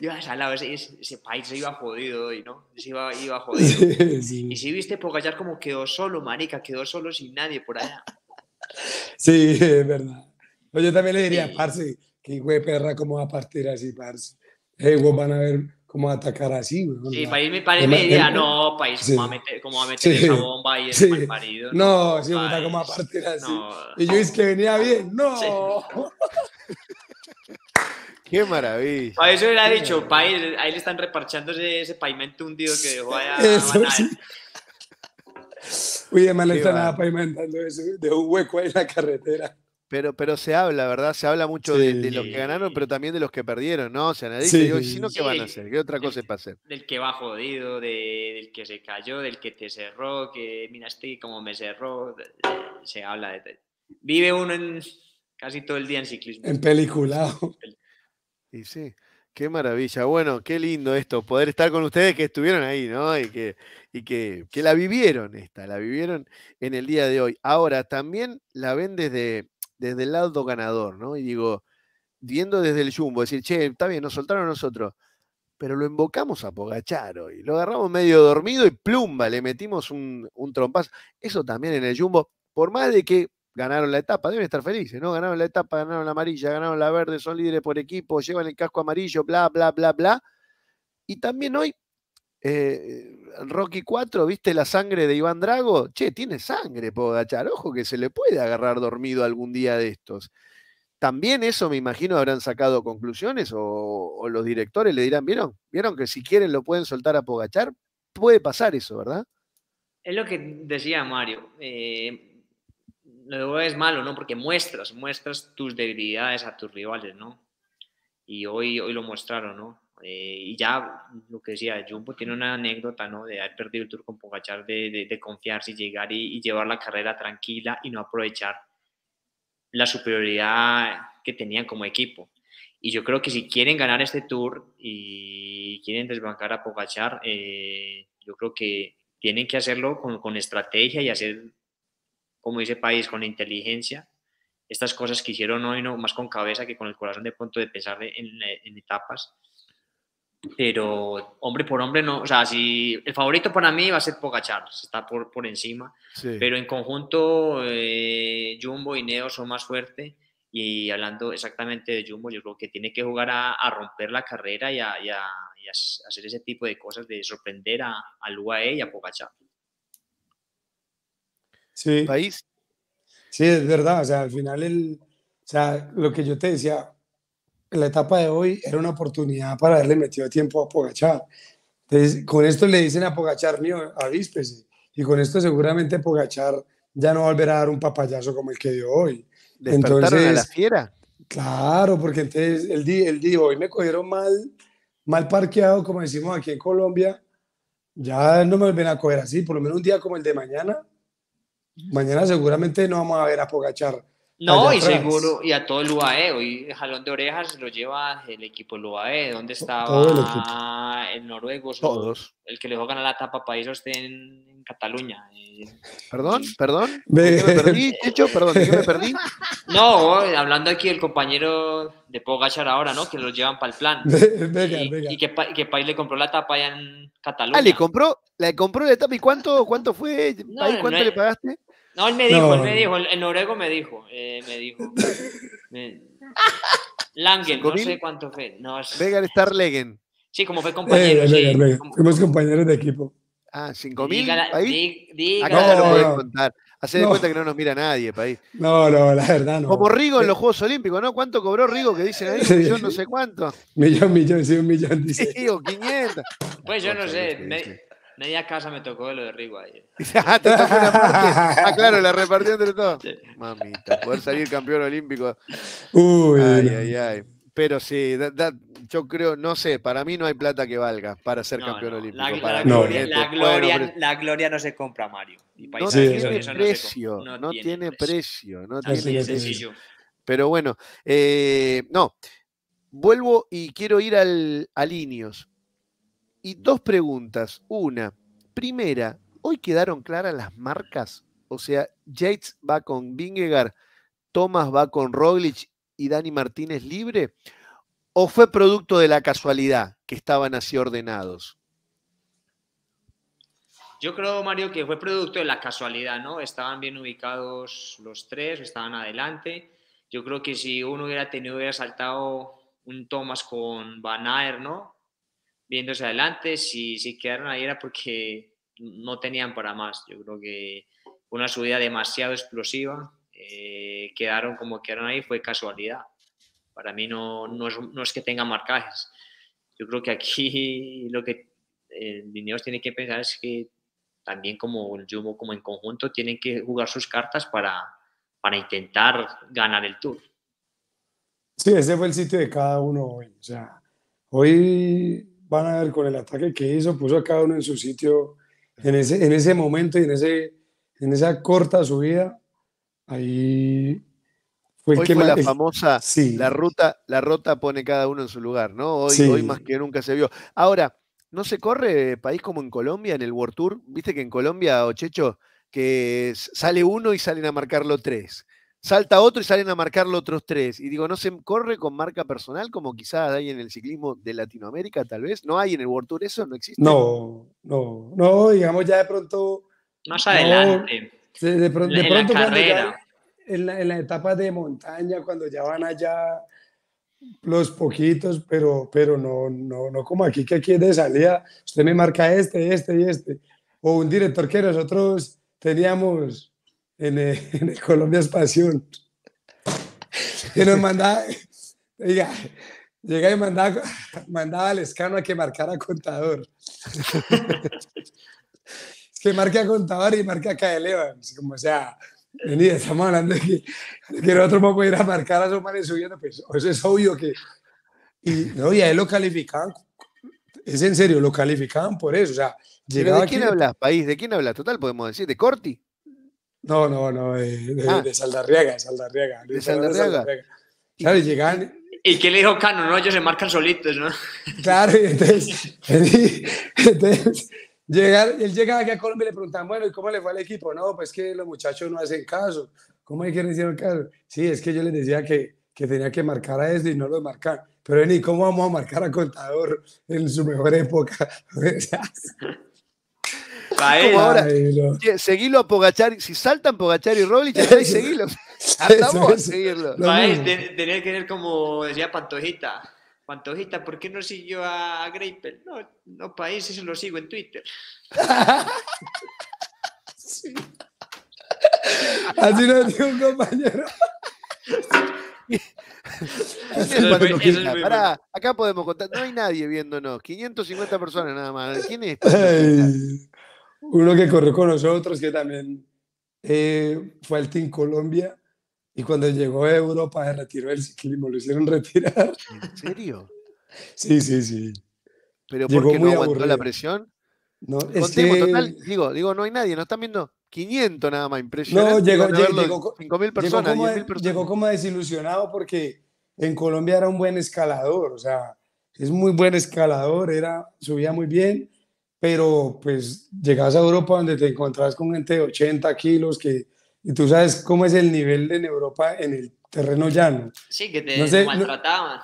iba salado, ese, ese, país se iba jodido hoy, ¿no? Se iba, iba jodido. Y si viste Pogachar como quedó solo, marica, quedó solo sin nadie por allá. Sí, es verdad. Yo también le diría, parce, que hijo de perra, ¿cómo va a partir así, parce? Ey, vos van a ver cómo va a atacar así, güey. Sí, país me parece media, no, país, como ¿cómo va a meter, esa bomba y es mal marido? No, no sí, como a partir así. Y yo dije que venía bien, no. Qué maravilla. Para eso ha dicho, ahí, le están reparchando ese, pavimento hundido que dejó allá. Uy, además le están eso, un hueco en la carretera. Pero, pero se habla, ¿verdad? Se habla mucho de, los que ganaron, pero también de los que perdieron, ¿no? O sea, nadie sí. dice, sino qué van a hacer? ¿Qué otra cosa es para hacer? Del que va jodido, del que se cayó, del que te cerró, que miraste como me cerró. Se habla de... Vive uno en, casi todo el día en ciclismo. En peliculado. En peliculado. Y sí, qué maravilla. Bueno, qué lindo esto, poder estar con ustedes que estuvieron ahí, ¿no? Y que, y que, la vivieron esta, la vivieron en el día de hoy. Ahora, también la ven desde, desde el lado ganador, ¿no? Y digo, viendo desde el jumbo, decir, che, está bien, nos soltaron nosotros, pero lo invocamos a Pogachar hoy. Lo agarramos medio dormido y plumba, le metimos un, un trompazo. Eso también en el jumbo, por más de que ganaron la etapa, deben estar felices, ¿no? Ganaron la etapa, ganaron la amarilla, ganaron la verde, son líderes por equipo, llevan el casco amarillo, bla, bla, bla, bla. Y también hoy, eh, Rocky 4, ¿viste la sangre de Iván Drago? Che, tiene sangre, Pogachar, ojo que se le puede agarrar dormido algún día de estos. También eso me imagino habrán sacado conclusiones o, los directores le dirán, ¿vieron? ¿Vieron que si quieren lo pueden soltar a Pogachar? Puede pasar eso, ¿verdad? Es lo que decía Mario. Eh, no es malo, ¿no? Porque muestras, muestras tus debilidades a tus rivales, ¿no? Y hoy, hoy lo mostraron, ¿no? Eh, y ya lo que decía, Jumbo tiene una anécdota, ¿no? De haber perdido el Tour con Pogachar, de, de, confiarse y llegar y, llevar la carrera tranquila y no aprovechar la superioridad que tenían como equipo. Y yo creo que si quieren ganar este Tour y quieren desbancar a Pogachar, eh, yo creo que tienen que hacerlo con, con estrategia y hacer como dice País, con inteligencia, estas cosas que hicieron hoy, no más con cabeza que con el corazón de punto de pensar en, etapas. Pero hombre por hombre, no. O sea, si el favorito para mí va a ser Pogachar, está por, por encima. Pero en conjunto, eh, Jumbo y Neo son más fuertes. Y hablando exactamente de Jumbo, yo creo que tiene que jugar a, romper la carrera y a, hacer ese tipo de cosas, de sorprender al UAE y a Pogachar sí. país. Sí, es verdad. O sea, al final, el, sea, lo que yo te decía, la etapa de hoy era una oportunidad para haberle metido tiempo a Pogachar. Entonces, con esto le dicen a Pogachar, mío, avíspese. Y con esto seguramente Pogachar ya no volverá a dar un papayazo como el que dio hoy. entonces, a la fiera. Claro, porque entonces día él dijo, hoy me cogieron mal, mal parqueado, como decimos aquí en Colombia. Ya no me ven a coger así, por lo menos un día como el de mañana Mañana seguramente no vamos a ver a Pogachar. No, y seguro, y a todo el UAE, hoy jalón de orejas lo lleva el equipo del UAE, ¿dónde estaba el, noruego? Todos. El que le juegan a la tapa país, en Cataluña. Eh. perdón, perdón. me perdí, Perdón, me perdí? No, hablando aquí del compañero de Pogachar ahora, ¿no? Que lo llevan para el plan. y, y que, que País le compró la tapa allá en Cataluña. Ah, le compró, le compró la tapa. ¿Y cuánto, cuánto fue? No, ¿Cuánto le pagaste? No, él me dijo, él me dijo, el, noruego me dijo, eh, me dijo. Langen, no sé cuánto fue. No, es... Vegan Star Legend. Sí, como fue compañero. sí, Como... Fuimos compañeros de equipo. Ah, 5.000. País. Acá no, lo pueden contar. Haced de cuenta que no nos mira nadie, país. No, no, la verdad no. Como Rigo en eh, los Juegos Olímpicos, ¿no? ¿Cuánto cobró Rigo que dicen ahí? millón, no sé cuánto. Millón, millón, sí, un millón. Dice. Sí, o 500. Pues yo no sé. Medias media casa me tocó lo de Rigo ahí. ah, ¿te tocó una parte? Ah, claro, la repartió entre todos. Mamita, poder salir campeón olímpico. Uy. Ay, ay, ay. Pero sí, yo creo, no sé, para mí no hay plata que valga para ser campeón olímpico. La, gloria, la, gloria, no se compra, Mario. no, tiene precio, no, tiene, precio, no Sencillo. Pero bueno, eh, no, vuelvo y quiero ir al, a Linios. Y dos preguntas. Una, primera, ¿hoy quedaron claras las marcas? O sea, Yates va con Bingegar, Thomas va con Roglic y Dani Martínez libre? ¿O fue producto de la casualidad que estaban así ordenados? Yo creo, Mario, que fue producto de la casualidad, ¿no? Estaban bien ubicados los tres, estaban adelante. Yo creo que si uno hubiera tenido, hubiera saltado un Thomas con Van ¿no? Viéndose adelante, si, si quedaron ahí era porque no tenían para más. Yo creo que una subida demasiado explosiva eh, quedaron como quedaron ahí fue casualidad. Para mí no, no, es, que tenga marcajes. Yo creo que aquí lo que el eh, tiene que pensar es que también como el Jumbo, como en conjunto, tienen que jugar sus cartas para, para intentar ganar el Tour. Sí, ese fue el sitio de cada uno hoy. O sea, hoy van a ver con el ataque que hizo, puso a cada uno en su sitio en ese, en ese momento y en, ese, en esa corta subida Ahí fue, hoy fue la, famosa, la ruta, la ruta pone cada uno en su lugar, ¿no? Hoy, más que nunca se vio. Ahora, ¿no se corre país como en Colombia, en el World Tour? Viste que en Colombia, Ochecho, que sale uno y salen a marcarlo tres. Salta otro y salen a marcarlo otros tres. Y digo, ¿no se corre con marca personal como quizás hay en el ciclismo de Latinoamérica, tal vez? ¿No hay en el World Tour eso? ¿No existe? No, no, no, digamos ya de pronto... Más adelante. de, pronto... carrera en la, en la etapa de montaña, cuando ya van allá los poquitos, pero, pero no, no, no como aquí, que aquí es de salida, usted me marca este, este y este. O un director que nosotros teníamos en, en Colombia Espación, que nos mandaba, diga, llega y mandaba, mandaba al escano a que marcara contador. que marque a contador y marque a de Evans, como sea, Venía, estamos hablando de que, de otro poco ir a marcar a esos manes subiendo, pues eso es obvio que... Y, no, y a él lo calificaban, es en serio, lo calificaban por eso, o sea, ¿De quién hablas, país? ¿De quién hablas? Total, podemos decir, ¿de Corti? No, no, no, de, de, ah. de Saldarriaga, de Saldarriaga. De Saldarriaga. Claro, y llegaban... ¿Y qué le dijo Cano? No, ellos se marcan solitos, ¿no? Claro, y entonces Llegar, él llegaba aquí a Colombia y le preguntaban, bueno, ¿y cómo le fue al equipo? No, pues que los muchachos no hacen caso. ¿Cómo es que no hicieron caso? Sí, es que yo les decía que, que tenía que marcar a este y no lo marcar. Pero ni cómo vamos a marcar a Contador en su mejor época. Como seguilo a Pogachari, si saltan Pogachari y ahí seguilo. Hasta a seguirlo. que ser como decía Pantojita, Pantojita, ¿por qué no siguió a Greipel? No, no eso lo sigo en Twitter. Así no tiene un compañero. acá podemos contar, no hay nadie viéndonos, 550 personas nada más. ¿Quién es? uno que corre con nosotros, que también eh, fue al Team Colombia y cuando llegó a Europa se retiró el ciclismo, lo hicieron retirar. ¿En serio? Sí, sí, sí. ¿Pero llegó qué no aguantó la presión? No, es que... total, digo, digo, no hay nadie, No están viendo 500 nada más, impresionante. No, llegó, 5.000 personas, llegó como, personas. Llegó como desilusionado porque en Colombia era un buen escalador, o sea, es muy buen escalador, era, subía muy bien, pero pues llegabas a Europa donde te encontrabas con gente de 80 kilos que y tú sabes cómo es el nivel en Europa en el terreno llano. Sí, que te maltrataban.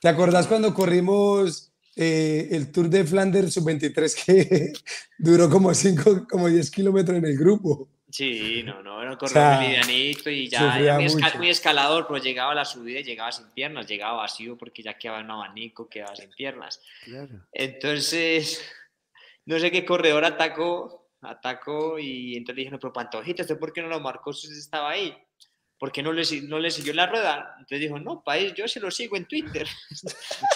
¿Te acordás cuando corrimos eh, el Tour de Flanders sub-23 que duró como 5, como 10 kilómetros en el grupo? Sí, no, no, no corría o de medianito y ya, ya muy, escalador, pero llegaba la subida y llegaba sin piernas, llegaba vacío porque ya quedaba un abanico, quedaba sin piernas. Claro. Entonces, no sé qué corredor atacó atacó y entonces dije, no, pero Pantojita, ¿usted por qué no lo marcó si estaba ahí? ¿Por qué no le, siguió la rueda? Entonces dijo, no, país, yo se lo sigo en Twitter.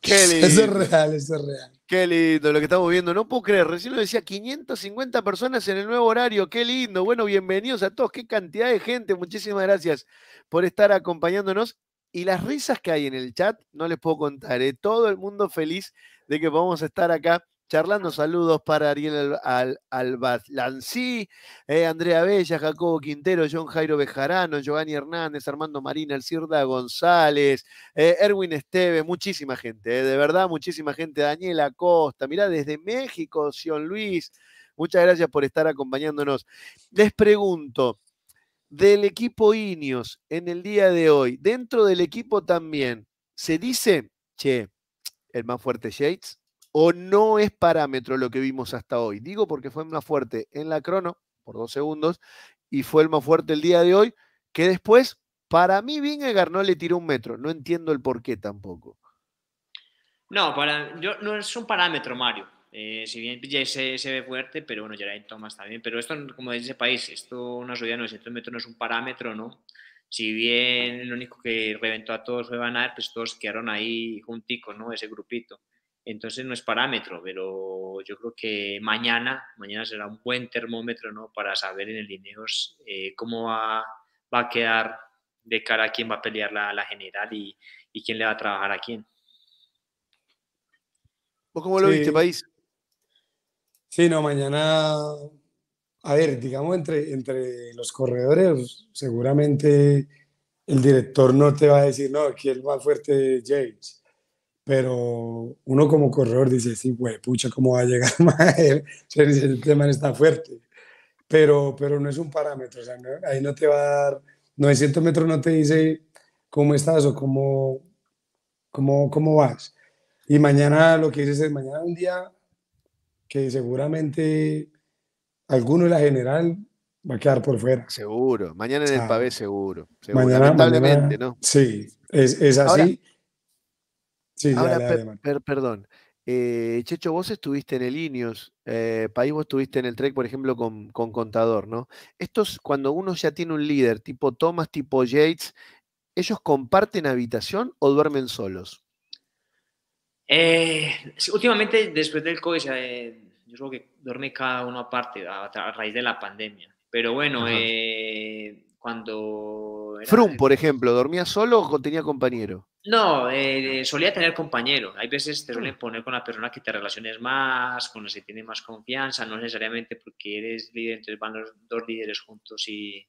Qué lindo. Eso es real, eso es real. Qué lindo lo que estamos viendo. No puedo creer, recién lo decía, 550 personas en el nuevo horario. Qué lindo. Bueno, bienvenidos a todos. Qué cantidad de gente. Muchísimas gracias por estar acompañándonos. Y las risas que hay en el chat, no les puedo contar. ¿eh? Todo el mundo feliz de que podamos estar acá charlando. Saludos para Ariel Al, Al eh, Andrea Bella, Jacobo Quintero, John Jairo Bejarano, Giovanni Hernández, Armando Marina, Elcirda González, eh, Erwin Esteves, muchísima gente, eh, de verdad, muchísima gente. Daniela Costa, mirá, desde México, Sion Luis, muchas gracias por estar acompañándonos. Les pregunto, del equipo Ineos en el día de hoy, dentro del equipo también, se dice, che, el más fuerte Yates, o no es parámetro lo que vimos hasta hoy. Digo porque fue más fuerte en la crono, por dos segundos, y fue el más fuerte el día de hoy, que después, para mí, Vingegaard no le tiró un metro. No entiendo el por qué tampoco. No, para, yo, no es un parámetro, Mario. Eh, si bien ya se, ve fuerte, pero bueno, Geraint Tomás también. Pero esto, como dice país, esto una subida de 900 metros no es un parámetro, ¿no? Si bien lo único que reventó a todos fue Van pues todos quedaron ahí junticos, ¿no? Ese grupito. Entonces no es parámetro, pero yo creo que mañana, mañana será un buen termómetro ¿no? para saber en el Ineos eh, cómo va, a quedar de cara a quién va a pelear la, general y, quién le va a trabajar a quién. ¿Vos cómo lo viste, país? Sí, no, mañana, a ver, digamos, entre, entre los corredores, seguramente el director no te va a decir, no, aquí el más fuerte es James pero uno como corredor dice, sí, güey, pucha, ¿cómo va a llegar más el tema este está fuerte, pero, pero no es un parámetro, ahí no te va a dar, 900 metros no te dice cómo estás o cómo, cómo, cómo vas. Y mañana lo que dices es, mañana un día que seguramente alguno de la general va a quedar por fuera. Seguro, mañana en el seguro. Lamentablemente, ¿no? Sí, es, es así. Ahora, perdón. Eh, Checho, vos estuviste en el INEOS, País, eh, vos estuviste en el Trek, por ejemplo, con, Contador, ¿no? Estos, cuando uno ya tiene un líder, tipo Thomas, tipo Yates, ¿ellos comparten habitación o duermen solos? Eh, últimamente, después del COVID, yo creo que duerme cada uno aparte a, raíz de la pandemia. Pero bueno, cuando... Frum, por ejemplo, ¿dormía solo o tenía compañero? No, eh, eh, solía tener compañero. Hay veces te suelen mm. poner con la persona que te relaciones más, con la que tiene más confianza, no necesariamente porque eres líder, entonces van los dos líderes juntos y...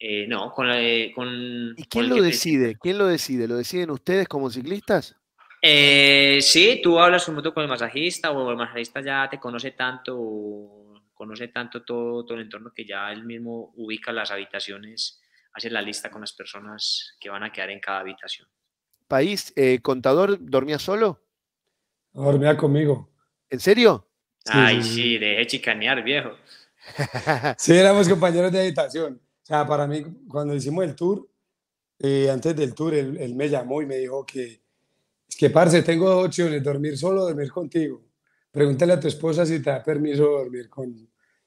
Eh, no, con, ¿Y quién lo decide? ¿Quién lo decide? ¿Lo deciden ustedes como ciclistas? sí, tú hablas un montón con el masajista o el masajista ya te conoce tanto, conoce tanto todo, todo el entorno que ya él mismo ubica las habitaciones, hace la lista con las personas que van a quedar en cada habitación país, eh, contador, dormía solo? dormía conmigo. ¿En serio? Ay, sí, dejé chicanear, viejo. sí, éramos compañeros de habitación. O sea, para mí, cuando hicimos el tour, eh, antes del tour, él, me llamó y me dijo que, es que, parce, tengo dos opciones, dormir solo o dormir contigo. Pregúntale a tu esposa si te da permiso dormir con...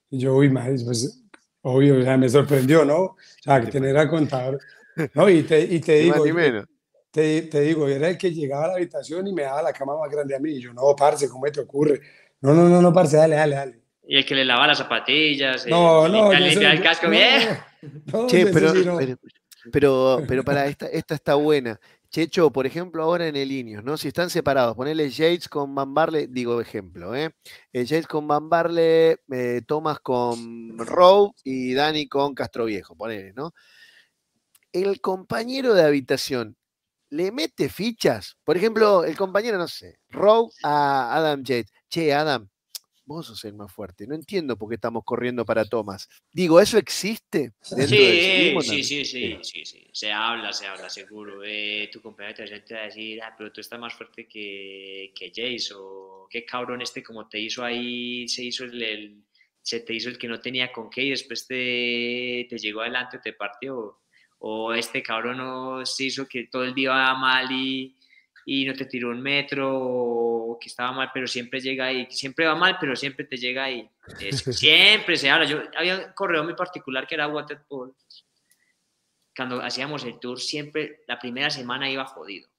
Y yo, uy, pues, obvio, o sea, me sorprendió, ¿no? O sea, que tener a contador... No, y te, y te digo, te, digo, era el que llegaba a la habitación y me daba la cama más grande a mí. Y yo, no, parce, ¿cómo te ocurre? No, no, no, no, parce, dale, dale, dale. Y el que le lavaba las zapatillas. No, eh, no. no, le el casco, no, che, pero, pero, pero, para esta, esta está buena. Checho, por ejemplo, ahora en el Ineos, ¿no? Si están separados, ponele Jades con Bambarle, digo ejemplo, ¿eh? Jades eh, con Bambarle, eh, Tomás con Rowe y Dani con Castroviejo, ponele, ¿no? El compañero de habitación le mete fichas. Por ejemplo, el compañero, no sé, Rowe a Adam Jade. Che, Adam, vos sos el más fuerte. No entiendo por qué estamos corriendo para Thomas. Digo, ¿eso existe? Sí, sí, sí, sí, sí, Se habla, se habla, seguro. Eh, tu compañero te va a decir, ah, pero tú estás más fuerte que, que Jace o qué cabrón este como te hizo ahí, se hizo el, se te hizo el que no tenía con qué y después te, te llegó adelante, te partió o este cabrón se hizo que todo el día va mal y, y no te tiró un metro, o que estaba mal, pero siempre llega ahí, siempre va mal, pero siempre te llega ahí. siempre se habla. Yo había un correo muy particular que era Waterpool. Cuando hacíamos el tour, siempre la primera semana iba jodido.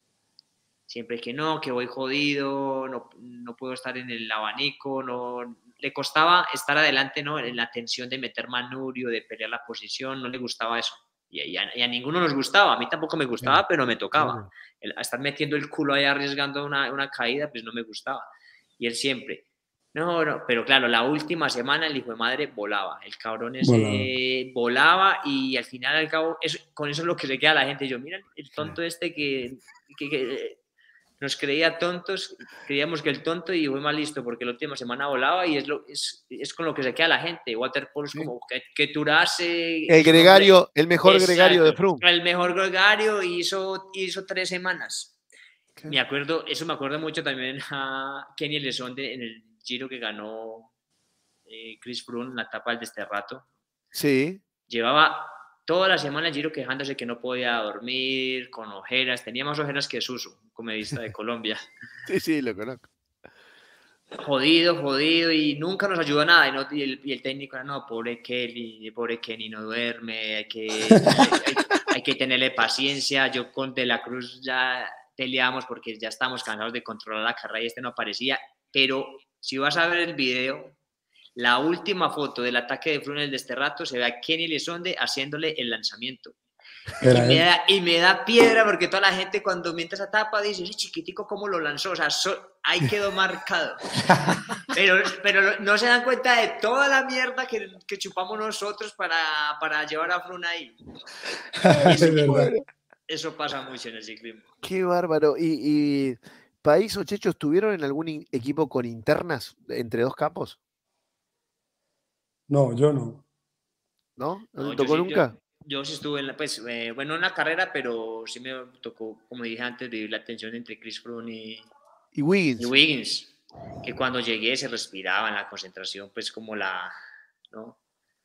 Siempre que no, que voy jodido, no, no puedo estar en el abanico, no, le costaba estar adelante ¿no? en la tensión de meter manurio, de pelear la posición, no le gustaba eso. Y a, ninguno nos gustaba, a mí tampoco me gustaba, pero me tocaba. estar metiendo el culo ahí arriesgando una, caída, pues no me gustaba. Y él siempre, no, no, pero claro, la última semana el hijo de madre volaba, el cabrón ese volaba, y al final, al cabo, con eso es lo que le queda a la gente. Yo, mira, el tonto este que eh, nos creía tontos, creíamos que el tonto y fue más listo porque la última semana volaba y es, lo, es, es con lo que se queda la gente. Waterpolo es como que, que Turase. El gregario, el mejor gregario de Froome. El mejor gregario hizo, hizo tres semanas. Me acuerdo, eso me acuerdo mucho también a Kenny Lesonde en el giro que ganó eh, Chris Froome la etapa de este rato. Sí. Llevaba Toda la semana Giro quejándose que no podía dormir, con ojeras. Tenía más ojeras que Suso, he comedista de Colombia. sí, sí, lo conozco. Jodido, jodido, y nunca nos ayudó nada. Y, el, técnico era, no, pobre Kelly, pobre Kenny no duerme, hay que, hay, que tenerle paciencia. Yo con De la Cruz ya peleamos porque ya estamos cansados de controlar la carrera y este no aparecía. Pero si vas a ver el video, la última foto del ataque de Frunel de este rato se ve a Kenny Lesonde haciéndole el lanzamiento. Y me, da, y me, da, piedra porque toda la gente cuando mientras esa tapa dice, chiquitico cómo lo lanzó, o sea, ahí quedó marcado. pero, pero no se dan cuenta de toda la mierda que, que chupamos nosotros para, para, llevar a Frun ahí. Eso, pasa mucho en el ciclismo. Qué bárbaro. ¿Y, y País o Checho estuvieron en algún equipo con internas entre dos campos? No, yo no. ¿No? ¿No, te tocó nunca? Yo, sí estuve en la, pues, eh, bueno, en la carrera, pero sí me tocó, como dije antes, vivir la tensión entre Chris Froome y, y, Wiggins. y Wiggins. Que cuando llegué se respiraba en la concentración, pues como la, ¿no?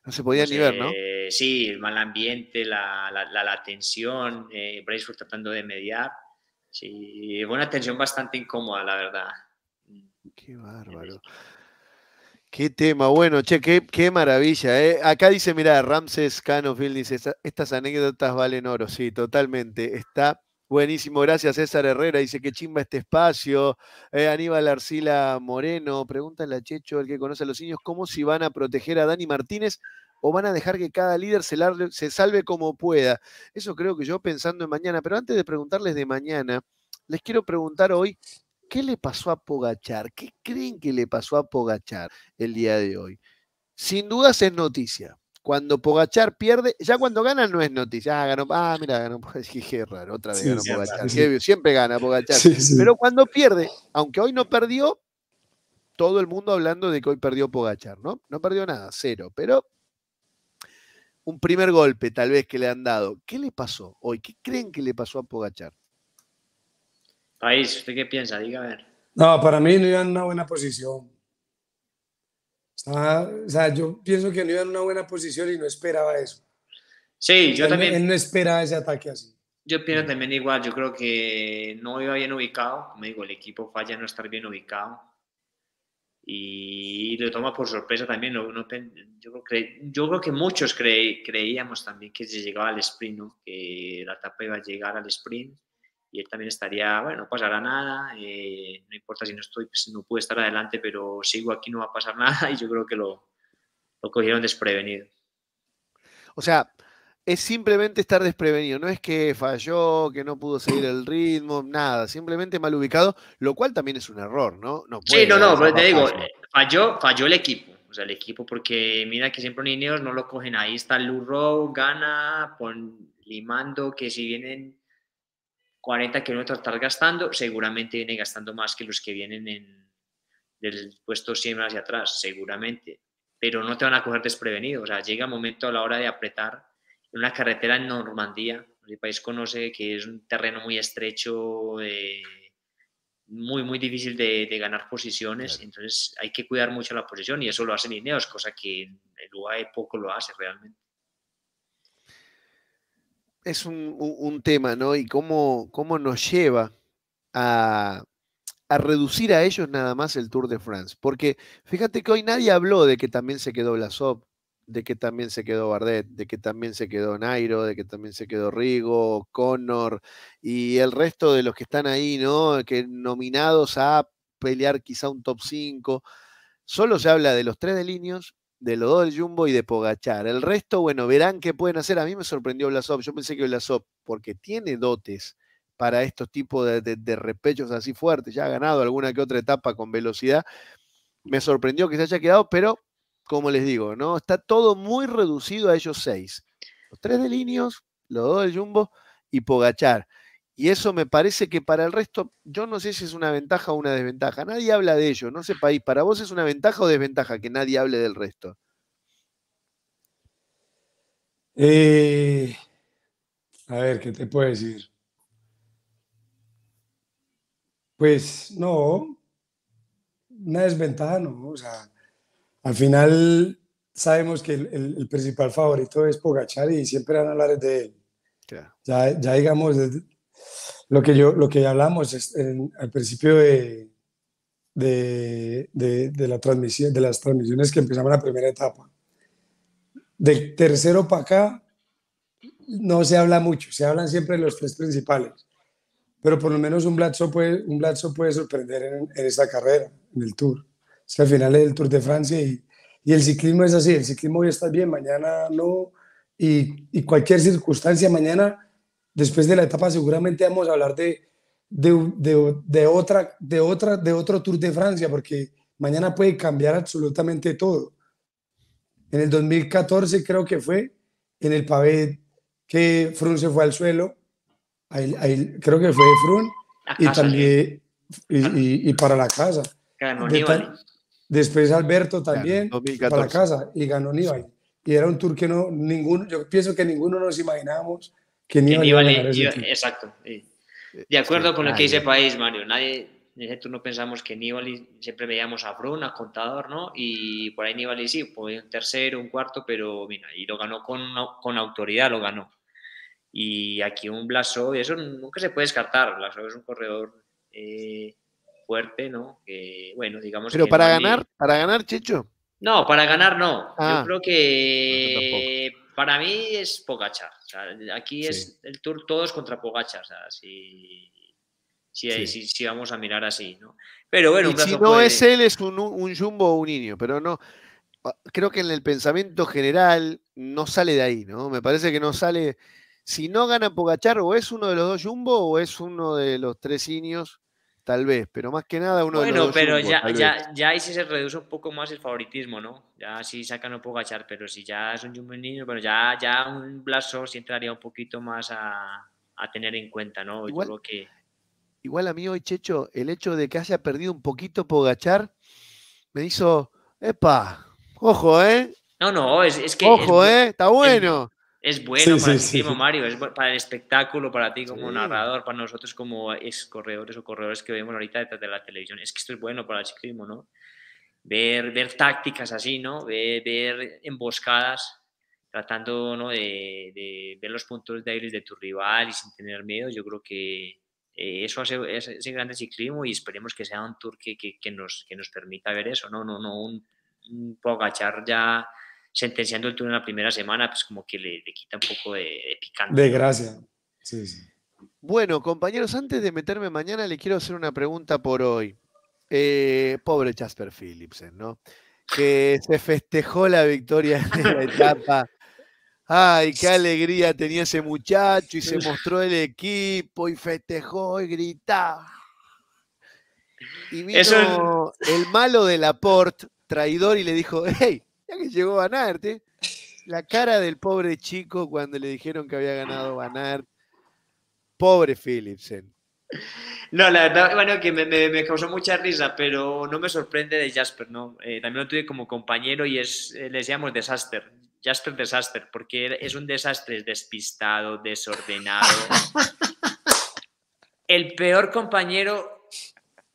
No se podía ni ver, ¿no? sí, el mal ambiente, la, la, la, tensión, eh, fue tratando de mediar. Sí, fue una tensión bastante incómoda, la verdad. Qué bárbaro. Qué tema, bueno, che, qué, maravilla. Eh. Acá dice, mira, Ramses Canofield dice, estas anécdotas valen oro, sí, totalmente. Está buenísimo, gracias César Herrera, dice que chimba este espacio. Eh, Aníbal Arcila Moreno, pregúntale a Checho, el que conoce a los niños, cómo si van a proteger a Dani Martínez o van a dejar que cada líder se, se salve como pueda. Eso creo que yo pensando en mañana, pero antes de preguntarles de mañana, les quiero preguntar hoy ¿Qué le pasó a Pogachar? ¿Qué creen que le pasó a Pogachar el día de hoy? Sin dudas es noticia. Cuando Pogachar pierde, ya cuando gana no es noticia. Ah, ganó, ah, mira, ganó qué raro, otra vez ganó Pogachar. Siempre gana Pogachar. Pero cuando pierde, aunque hoy no perdió, todo el mundo hablando de que hoy perdió Pogachar, ¿no? No perdió nada, cero. Pero un primer golpe tal vez que le han dado. ¿Qué le pasó hoy? ¿Qué creen que le pasó a Pogachar? País, ¿usted qué piensa? Diga a ver. No, para mí no iba en una buena posición. o sea, yo pienso que no iba en una buena posición y no esperaba eso. Sí, yo también. Él no esperaba ese ataque así. Yo pienso también igual, yo creo que no iba bien ubicado, como digo, el equipo falla en no estar bien ubicado y lo toma por sorpresa también. yo, creo que, yo creo que muchos creíamos también que se llegaba al sprint, que la etapa iba a llegar al sprint y él también estaría, bueno, no pasará nada, eh, no importa si no estoy, pues no puedo estar adelante, pero sigo aquí, no va a pasar nada y yo creo que lo, lo cogieron desprevenido. O sea, es simplemente estar desprevenido, no es que falló, que no pudo seguir el ritmo, nada, simplemente mal ubicado, lo cual también es un error, ¿no? sí, no, no, pues te digo, falló, falló el equipo, o sea, el equipo, porque mira que siempre niños no lo cogen, ahí está Lurro, Gana, pon, Limando, que si vienen 40 kilómetros estás gastando, seguramente viene gastando más que los que vienen en, del puesto 100 hacia atrás, seguramente. Pero no te van a coger desprevenido. O sea, llega el momento a la hora de apretar en una carretera en Normandía. El país conoce que es un terreno muy estrecho, eh, muy, muy difícil de, ganar posiciones. Entonces hay que cuidar mucho la posición y eso lo hacen Ineos, cosa que el UAE poco lo hace realmente es un, tema, ¿no? Y cómo, cómo nos lleva a, reducir a ellos nada más el Tour de France. Porque fíjate que hoy nadie habló de que también se quedó Blasov, de que también se quedó Bardet, de que también se quedó Nairo, de que también se quedó Rigo, Connor y el resto de los que están ahí, ¿no? Que nominados a pelear quizá un top 5. Solo se habla de los tres de de los del Jumbo y de Pogachar. El resto, bueno, verán qué pueden hacer. A mí me sorprendió Blasop. Yo pensé que Blasop, porque tiene dotes para estos tipos de, de, repechos así fuertes, ya ha ganado alguna que otra etapa con velocidad, me sorprendió que se haya quedado, pero como les digo, ¿no? Está todo muy reducido a ellos seis. Los tres de líneas los dos del Jumbo y Pogachar. Y eso me parece que para el resto, yo no sé si es una ventaja o una desventaja. Nadie habla de ello, no sé país. ¿Para vos es una ventaja o desventaja que nadie hable del resto? Eh, a ver, ¿qué te puedo decir? Pues no, una desventaja no. O sea, al final sabemos que el, principal favorito es Pogachar y siempre van a hablar de él. Ya, digamos, lo que, yo, lo que hablamos es al principio de, la transmisión, de las transmisiones que empezamos la primera etapa. Del tercero para acá no se habla mucho, se hablan siempre los tres principales, pero por lo menos un blazo puede, un puede sorprender en, esa carrera, en el Tour. Es que al final es el Tour de Francia y, el ciclismo es así, el ciclismo hoy está bien, mañana no, y cualquier circunstancia mañana Después de la etapa seguramente vamos a hablar de, de, de, otra, de, otra, de otro Tour de Francia, porque mañana puede cambiar absolutamente todo. En el 2014 creo que fue, en el pavé que Frun se fue al suelo, ahí, ahí creo que fue Frun, y también y, y, para la casa. Ganó Nibali. Después Alberto también, para la casa, y ganó Nibali. Y era un tour que no, ninguno, yo pienso que ninguno nos imaginábamos que exacto. De acuerdo con lo que dice País, Mario, nadie, en ese turno pensamos que Nibali, siempre veíamos a Brun, a Contador, ¿no? Y por ahí Nibali sí, podía un tercero, un cuarto, pero mira, y lo ganó con, con autoridad, lo ganó. Y aquí un y eso nunca se puede descartar, Blasov es un corredor eh, fuerte, ¿no? bueno, digamos... Pero para ganar, para ganar, Checho. No, para ganar no. Yo ah. creo que... Para mí es Pogachar. aquí es el tour todos contra Pogachar. si, vamos a mirar así, ¿no? Pero bueno, si no es él, es un, jumbo o un niño, pero no. Ah, creo que en el pensamiento general no sale de ahí, ¿no? Me parece que no sale. Si no gana Pogachar, o es uno de los dos jumbo o es uno de los tres niños tal vez, pero más que nada uno bueno, de Bueno, pero ya, ya, ya, ahí se reduce un poco más el favoritismo, ¿no? Ya si sacan no puedo a pero si ya es un niño, bueno, ya, ya un Blaso si entraría un poquito más a, tener en cuenta, ¿no? Igual, que. Igual a mí hoy, Checho, el hecho de que haya perdido un poquito Pogachar me hizo. ¡Epa! ¡Ojo, eh! No, no, es, que. ¡Ojo, eh! ¡Está bueno! es bueno para Mario, es para el espectáculo, para ti como narrador, para nosotros como ex corredores o corredores que vemos ahorita detrás de la televisión. Es que esto es bueno para el ciclismo, ¿no? Ver, ver tácticas así, ¿no? Ver, emboscadas, tratando de, ver los puntos débiles de tu rival y sin tener miedo. Yo creo que eh, eso hace ese grande ciclismo y esperemos que sea un tour que, que, nos, que nos permita ver eso, ¿no? No, no un, un, un agachar ya sentenciando el turno en la primera semana, pues como que le, quita un poco de, picante. De gracia. Sí, sí. Bueno, compañeros, antes de meterme mañana, le quiero hacer una pregunta por hoy. Eh, pobre Jasper Philipsen, ¿no? Que se festejó la victoria en la etapa. Ay, qué alegría tenía ese muchacho y se mostró el equipo y festejó y gritaba. Y vino el malo de Laporte, traidor, y le dijo, hey, ya que llegó Van Aert, La cara del pobre chico cuando le dijeron que había ganado Van Pobre Philipsen. No, la verdad, bueno, que me, causó mucha risa, pero no me sorprende de Jasper, ¿no? Eh, también lo tuve como compañero y es, eh, les llamamos desastre Jasper desastre, porque es un desastre despistado, desordenado. El peor compañero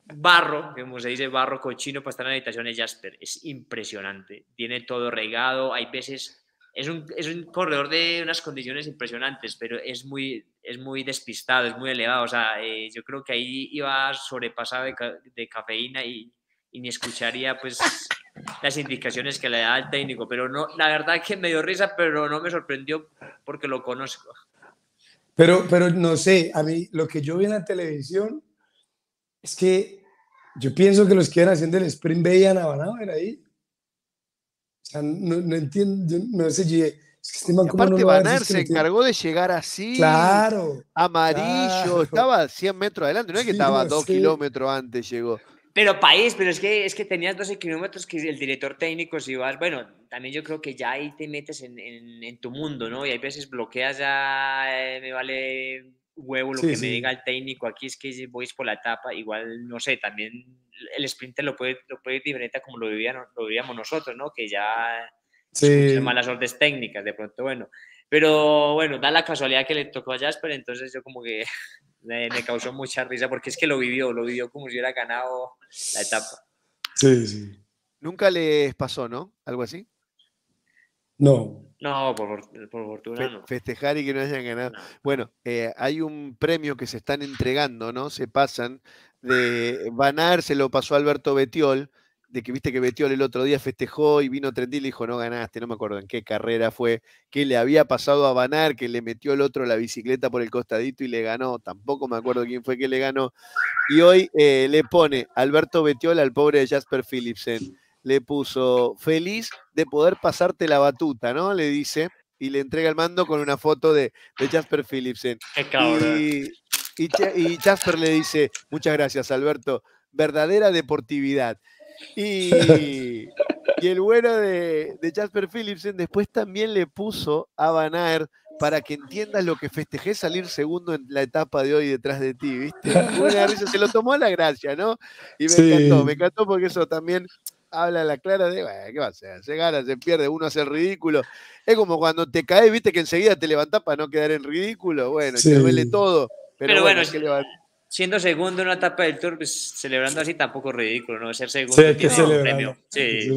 barro, como se dice, barro cochino para estar en la habitación de Jasper. Es impresionante. Tiene todo regado. Hay veces. Es un, corredor de unas condiciones impresionantes, pero es muy, es muy despistado, es muy elevado. O sea, eh, yo creo que ahí iba sobrepasado de, cafeína y, ni escucharía pues las indicaciones que le da el técnico. Pero no, la verdad que me dio risa, pero no me sorprendió porque lo conozco. Pero, pero no sé, a mí lo que yo vi en la televisión es que yo pienso que los que iban haciendo el sprint veían a Banauer ahí. O sea, no, no entiendo, no sé, si es que este aparte no se encargó de llegar así, claro, amarillo, estaba 100 metros adelante, no es que estaba 2 kilómetros antes llegó. Pero país, pero es que, es que tenías 12 kilómetros que el director técnico, si vas, bueno, también yo creo que ya ahí te metes en, en, tu mundo, ¿no? Y hay veces bloqueas ya, eh, me vale huevo lo que me diga el técnico aquí es que voy por la etapa igual no sé también el sprinter lo puede lo ir diferente como lo vivíamos, lo nosotros no que ya sí. malas órdenes técnicas de pronto bueno pero bueno da la casualidad que le tocó a Jasper entonces yo como que me, causó mucha risa porque es que lo vivió lo vivió como si hubiera ganado la etapa sí sí nunca les pasó no algo así no. No, por, fortuna Festejar y que no hayan ganado. Bueno, eh, hay un premio que se están entregando, ¿no? Se pasan. De Banar se lo pasó Alberto Betiol, de que viste que Betiol el otro día festejó y vino Trendil y dijo, no ganaste, no me acuerdo en qué carrera fue, que le había pasado a Banar, que le metió el otro la bicicleta por el costadito y le ganó. Tampoco me acuerdo quién fue que le ganó. Y hoy eh, le pone Alberto Betiol al pobre Jasper Philipsen le puso feliz de poder pasarte la batuta, ¿no? Le dice y le entrega el mando con una foto de, de Jasper Philipsen. cabrón. Y, Jasper le dice, muchas gracias Alberto, verdadera deportividad. Y, y el bueno de, de, Jasper Philipsen después también le puso a Van para que entiendas lo que festejé salir segundo en la etapa de hoy detrás de ti, ¿viste? risa, se lo tomó a la gracia, ¿no? Y me encantó, me encantó porque eso también habla la clara de, bueno, ¿qué va a hacer? Se gana, se pierde, uno hace el ridículo. Es como cuando te caes, viste que enseguida te levantás para no quedar en ridículo. Bueno, se te duele todo. Pero, bueno, siendo segundo en una etapa del Tour, pues, celebrando así tampoco es ridículo, ¿no? Ser segundo sí, un premio. Sí.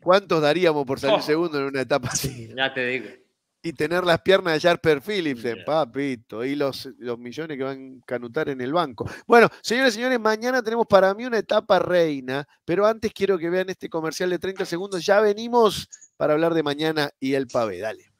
¿cuántos daríamos por salir oh. segundo en una etapa así? Ya te digo y tener las piernas de Jarper Phillips, de papito, y los, los millones que van a canutar en el banco. Bueno, señores y señores, mañana tenemos para mí una etapa reina, pero antes quiero que vean este comercial de 30 segundos. Ya venimos para hablar de mañana y el pavé. Dale.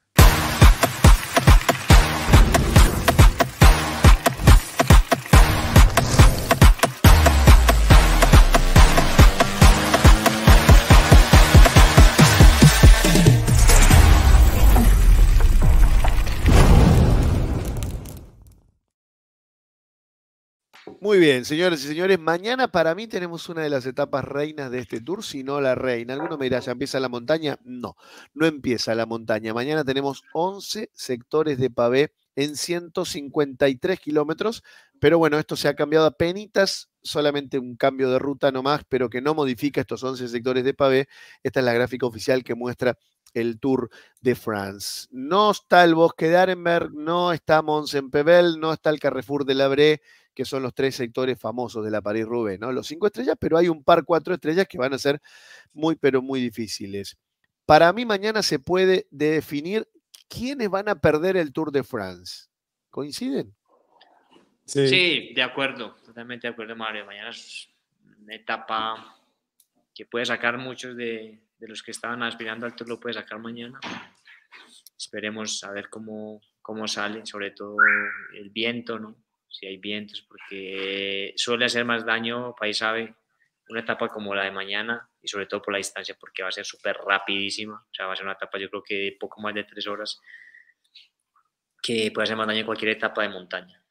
Muy bien, señores y señores. Mañana para mí tenemos una de las etapas reinas de este tour, si no la reina. Alguno me dirá, ¿ya empieza la montaña? No, no empieza la montaña. Mañana tenemos 11 sectores de pavé en 153 kilómetros, pero bueno, esto se ha cambiado a penitas, solamente un cambio de ruta nomás, pero que no modifica estos 11 sectores de pavé. Esta es la gráfica oficial que muestra el Tour de France. No está el Bosque de Arenberg, no está Mons en Pebel, no está el Carrefour de Labré, que son los tres sectores famosos de la París-Roubaix, ¿no? Los cinco estrellas, pero hay un par cuatro estrellas que van a ser muy, pero muy difíciles. Para mí mañana se puede definir quiénes van a perder el Tour de France. ¿Coinciden? Sí, de acuerdo, totalmente de acuerdo, Mario. Mañana es una etapa que puede sacar muchos de, de los que estaban aspirando al Tour, lo puede sacar mañana. Esperemos a ver cómo, cómo sale, sobre todo el viento, ¿no? si hay vientos, porque suele hacer más daño, país sabe, una etapa como la de mañana y sobre todo por la distancia, porque va a ser súper rapidísima, o sea, va a ser una etapa yo creo que poco más de tres horas, que puede hacer más daño en cualquier etapa de montaña.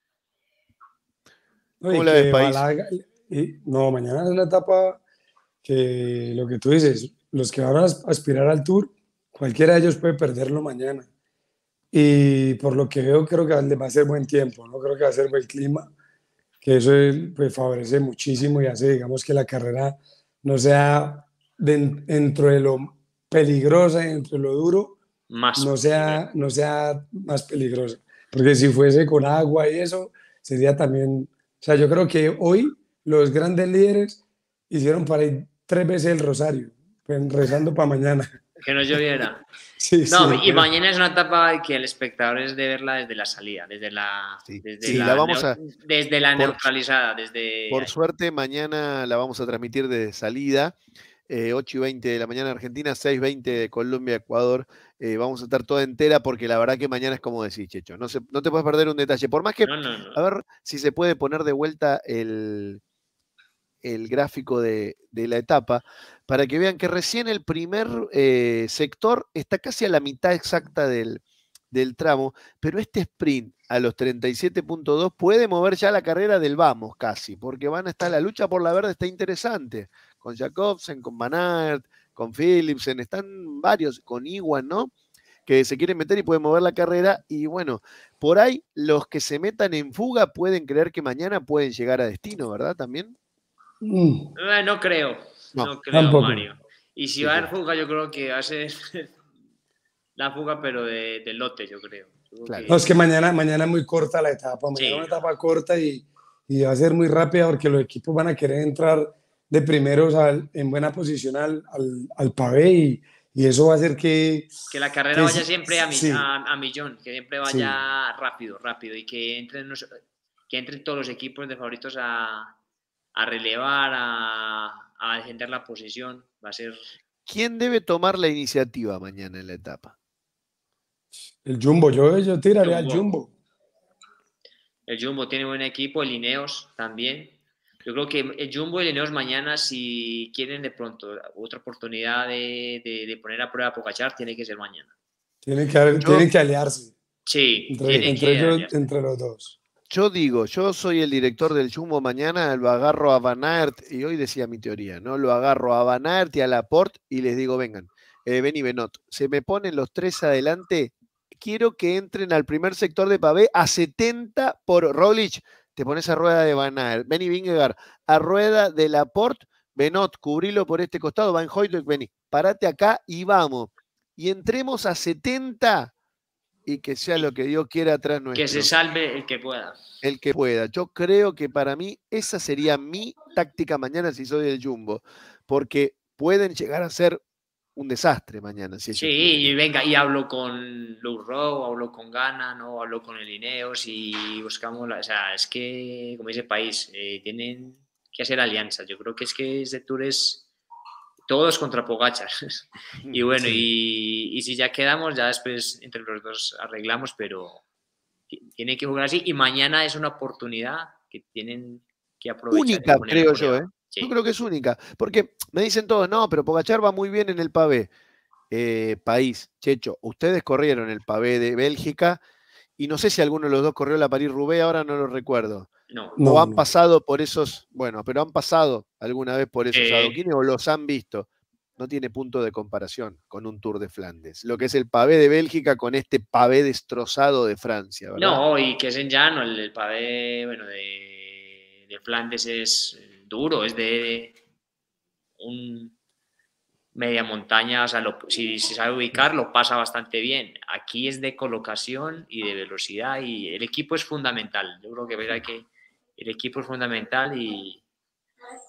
la no, mañana es la etapa que lo que tú dices, los que van a aspirar al tour, cualquiera de ellos puede perderlo mañana. Y por lo que veo, creo que va a ser buen tiempo, ¿no? Creo que va a ser buen clima, que eso pues, favorece muchísimo y hace, digamos, que la carrera no sea dentro de lo peligrosa, dentro de lo duro, no, sea, no sea más peligrosa. Porque si fuese con agua y eso, sería también... O sea, yo creo que hoy los grandes líderes hicieron para ir tres veces el rosario, pues, rezando para mañana. Que no lloviera. y mañana es una etapa que el espectador es de verla desde la salida, desde la, vamos neutralizada. Desde por suerte, mañana la vamos a transmitir de salida. 8 eh, y 20 de la mañana Argentina, 6 y 20 de Colombia, Ecuador. Eh, vamos a estar toda entera porque la verdad que mañana es como decís, Checho. No, se, no te puedes perder un detalle. Por más que. a ver si se puede poner de vuelta el, el gráfico de, de la etapa para que vean que recién el primer eh, sector está casi a la mitad exacta del, tramo, pero este sprint a los 37.2 puede mover ya la carrera del vamos casi, porque van a estar la lucha por la verde, está interesante, con Jacobsen, con Van con Philipsen, están varios, con Iwan, ¿no? que se quieren meter y pueden mover la carrera. Y bueno, por ahí los que se metan en fuga pueden creer que mañana pueden llegar a destino, ¿verdad? También. Mm. Ah, no creo. No, creo, tampoco. Mario. Y si va a haber fuga, yo creo que va a ser la fuga, pero de, lote, yo creo. No, es que mañana, mañana es muy corta la etapa, mañana es una etapa corta y, va a ser muy rápida porque los equipos van a querer entrar de primeros en buena posición al, pavé y, eso va a hacer que... Que la carrera vaya siempre a, millón, que siempre vaya rápido, rápido y que entren, que entren todos los equipos de favoritos a, a relevar, a, a defender la posición. Va a ser. ¿Quién debe tomar la iniciativa mañana en la etapa? El Jumbo, yo, yo tiraría al Jumbo. El Jumbo tiene buen equipo, el Ineos también. Yo creo que el Jumbo y el Ineos mañana, si quieren de pronto otra oportunidad de, poner a prueba a Pocachar, tiene que ser mañana. Tienen que, aliarse. Sí, entre, ellos, entre los dos. Yo digo, yo soy el director del chumbo mañana, lo agarro a Van y hoy decía mi teoría, ¿no? Lo agarro a Van y a Laporte y les digo, vengan, eh, Benot, se me ponen los tres adelante, quiero que entren al primer sector de Pavé a 70 por Rolich, te pones a rueda de Van Benny Vingegaard, a rueda de Laporte, Benot, cubrilo por este costado, Van Hoytek, vení, parate acá y vamos. Y entremos a 70 y que sea lo que Dios quiera atrás nuestro. Que se salve el que pueda. El que pueda. Yo creo que para mí esa sería mi táctica mañana si soy el Jumbo, porque pueden llegar a ser un desastre mañana. sí, y venga, y hablo con Lou hablo con Gana, ¿no? hablo con el Ineos y buscamos, o sea, es que, como dice el país, eh, tienen que hacer alianzas. Yo creo que es que este tour es todos contra Pogachar. y bueno, y, si ya quedamos, ya después entre los dos arreglamos, pero tiene que jugar así. Y mañana es una oportunidad que tienen que aprovechar. Única, creo yo, ¿eh? Yo creo que es única. Porque me dicen todos, no, pero Pogachar va muy bien en el pavé. Eh, país, Checho, ustedes corrieron el pavé de Bélgica y no sé si alguno de los dos corrió la París-Roubaix, ahora no lo recuerdo. No. o han pasado por esos, bueno, pero han pasado alguna vez por esos eh. adoquines o los han visto. No tiene punto de comparación con un Tour de Flandes. Lo que es el pavé de Bélgica con este pavé destrozado de Francia. No, y que es en llano, el, pavé bueno, de, Flandes es eh, duro, es de un media montaña, o sea, si se sabe ubicar, lo pasa bastante bien. Aquí es de colocación y de velocidad y el equipo es fundamental. Yo creo que que el equipo es fundamental y,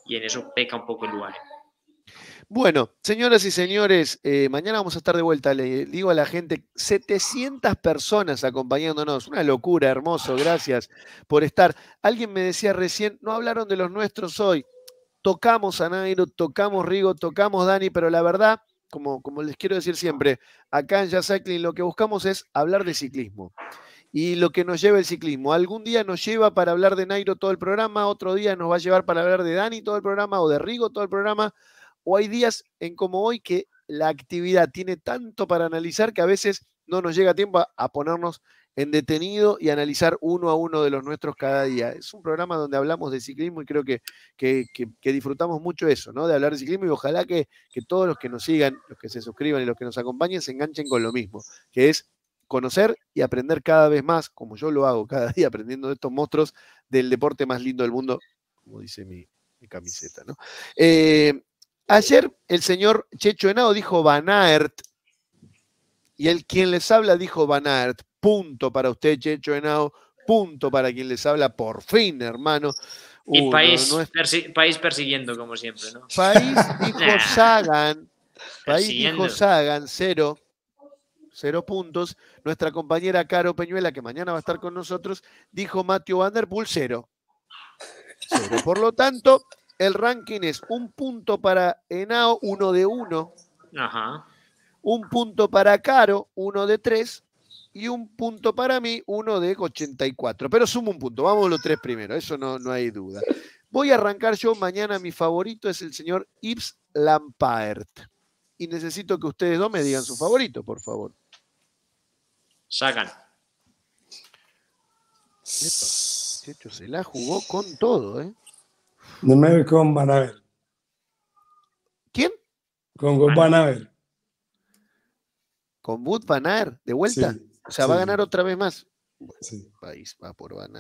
en eso peca un poco el lugar. Bueno, señoras y señores, eh, mañana vamos a estar de vuelta. Le digo a la gente, 700 personas acompañándonos. Una locura, hermoso. Gracias por estar. Alguien me decía recién, no hablaron de los nuestros hoy. Tocamos a Nairo, tocamos Rigo, tocamos Dani, pero la verdad, como, como les quiero decir siempre, acá en Jazz lo que buscamos es hablar de ciclismo y lo que nos lleva el ciclismo. Algún día nos lleva para hablar de Nairo todo el programa, otro día nos va a llevar para hablar de Dani todo el programa o de Rigo todo el programa, o hay días en como hoy que la actividad tiene tanto para analizar que a veces no nos llega tiempo a, ponernos en detenido y analizar uno a uno de los nuestros cada día. Es un programa donde hablamos de ciclismo y creo que, que, que disfrutamos mucho eso, ¿no? De hablar de ciclismo y ojalá que, todos los que nos sigan, los que se suscriban y los que nos acompañen se enganchen con lo mismo, que es conocer y aprender cada vez más, como yo lo hago cada día aprendiendo de estos monstruos del deporte más lindo del mundo, como dice mi, camiseta, ¿no? Eh, ayer el señor Checho Henao dijo Van y el quien les habla dijo Van punto para usted, Checho Henao, punto para quien les habla, por fin, hermano. y país, país persiguiendo, como siempre, ¿no? País dijo Sagan, país dijo Sagan, cero cero puntos. Nuestra compañera Caro Peñuela, que mañana va a estar con nosotros, dijo Mateo Vanderbull cero. cero. Por lo tanto, el ranking es un punto para Enao, uno de uno. Ajá. Un punto para Caro, uno de tres. Y un punto para mí, uno de 84. Pero sumo un punto, vamos los tres primero, eso no, no hay duda. Voy a arrancar yo mañana, mi favorito es el señor Yves Lampaert. Y necesito que ustedes dos me digan su favorito, por favor. Sacan. se la jugó con todo, ¿eh? De con Banabel. ¿Quién? Con Banabel. Con Bud Van de vuelta. o sea, va a ganar otra vez más. País va por Van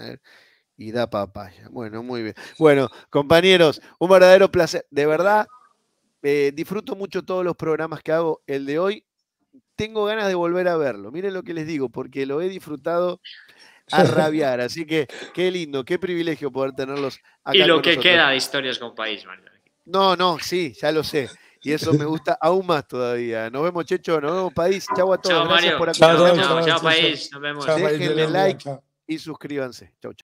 y da papaya. Bueno, muy bien. Bueno, compañeros, un verdadero placer. De verdad, eh, disfruto mucho todos los programas que hago. El de hoy tengo ganas de volver a verlo. Miren lo que les digo, porque lo he disfrutado a rabiar. Así que qué lindo, qué privilegio poder tenerlos aquí. Y lo que queda de historias con país, Mario. No, no, sí, ya lo sé. Y eso me gusta aún más todavía. Nos vemos, Checho. Nos vemos, país. Chau a todos. Gracias por Chao, país. Nos vemos. Déjenle like y suscríbanse. Chau, chau.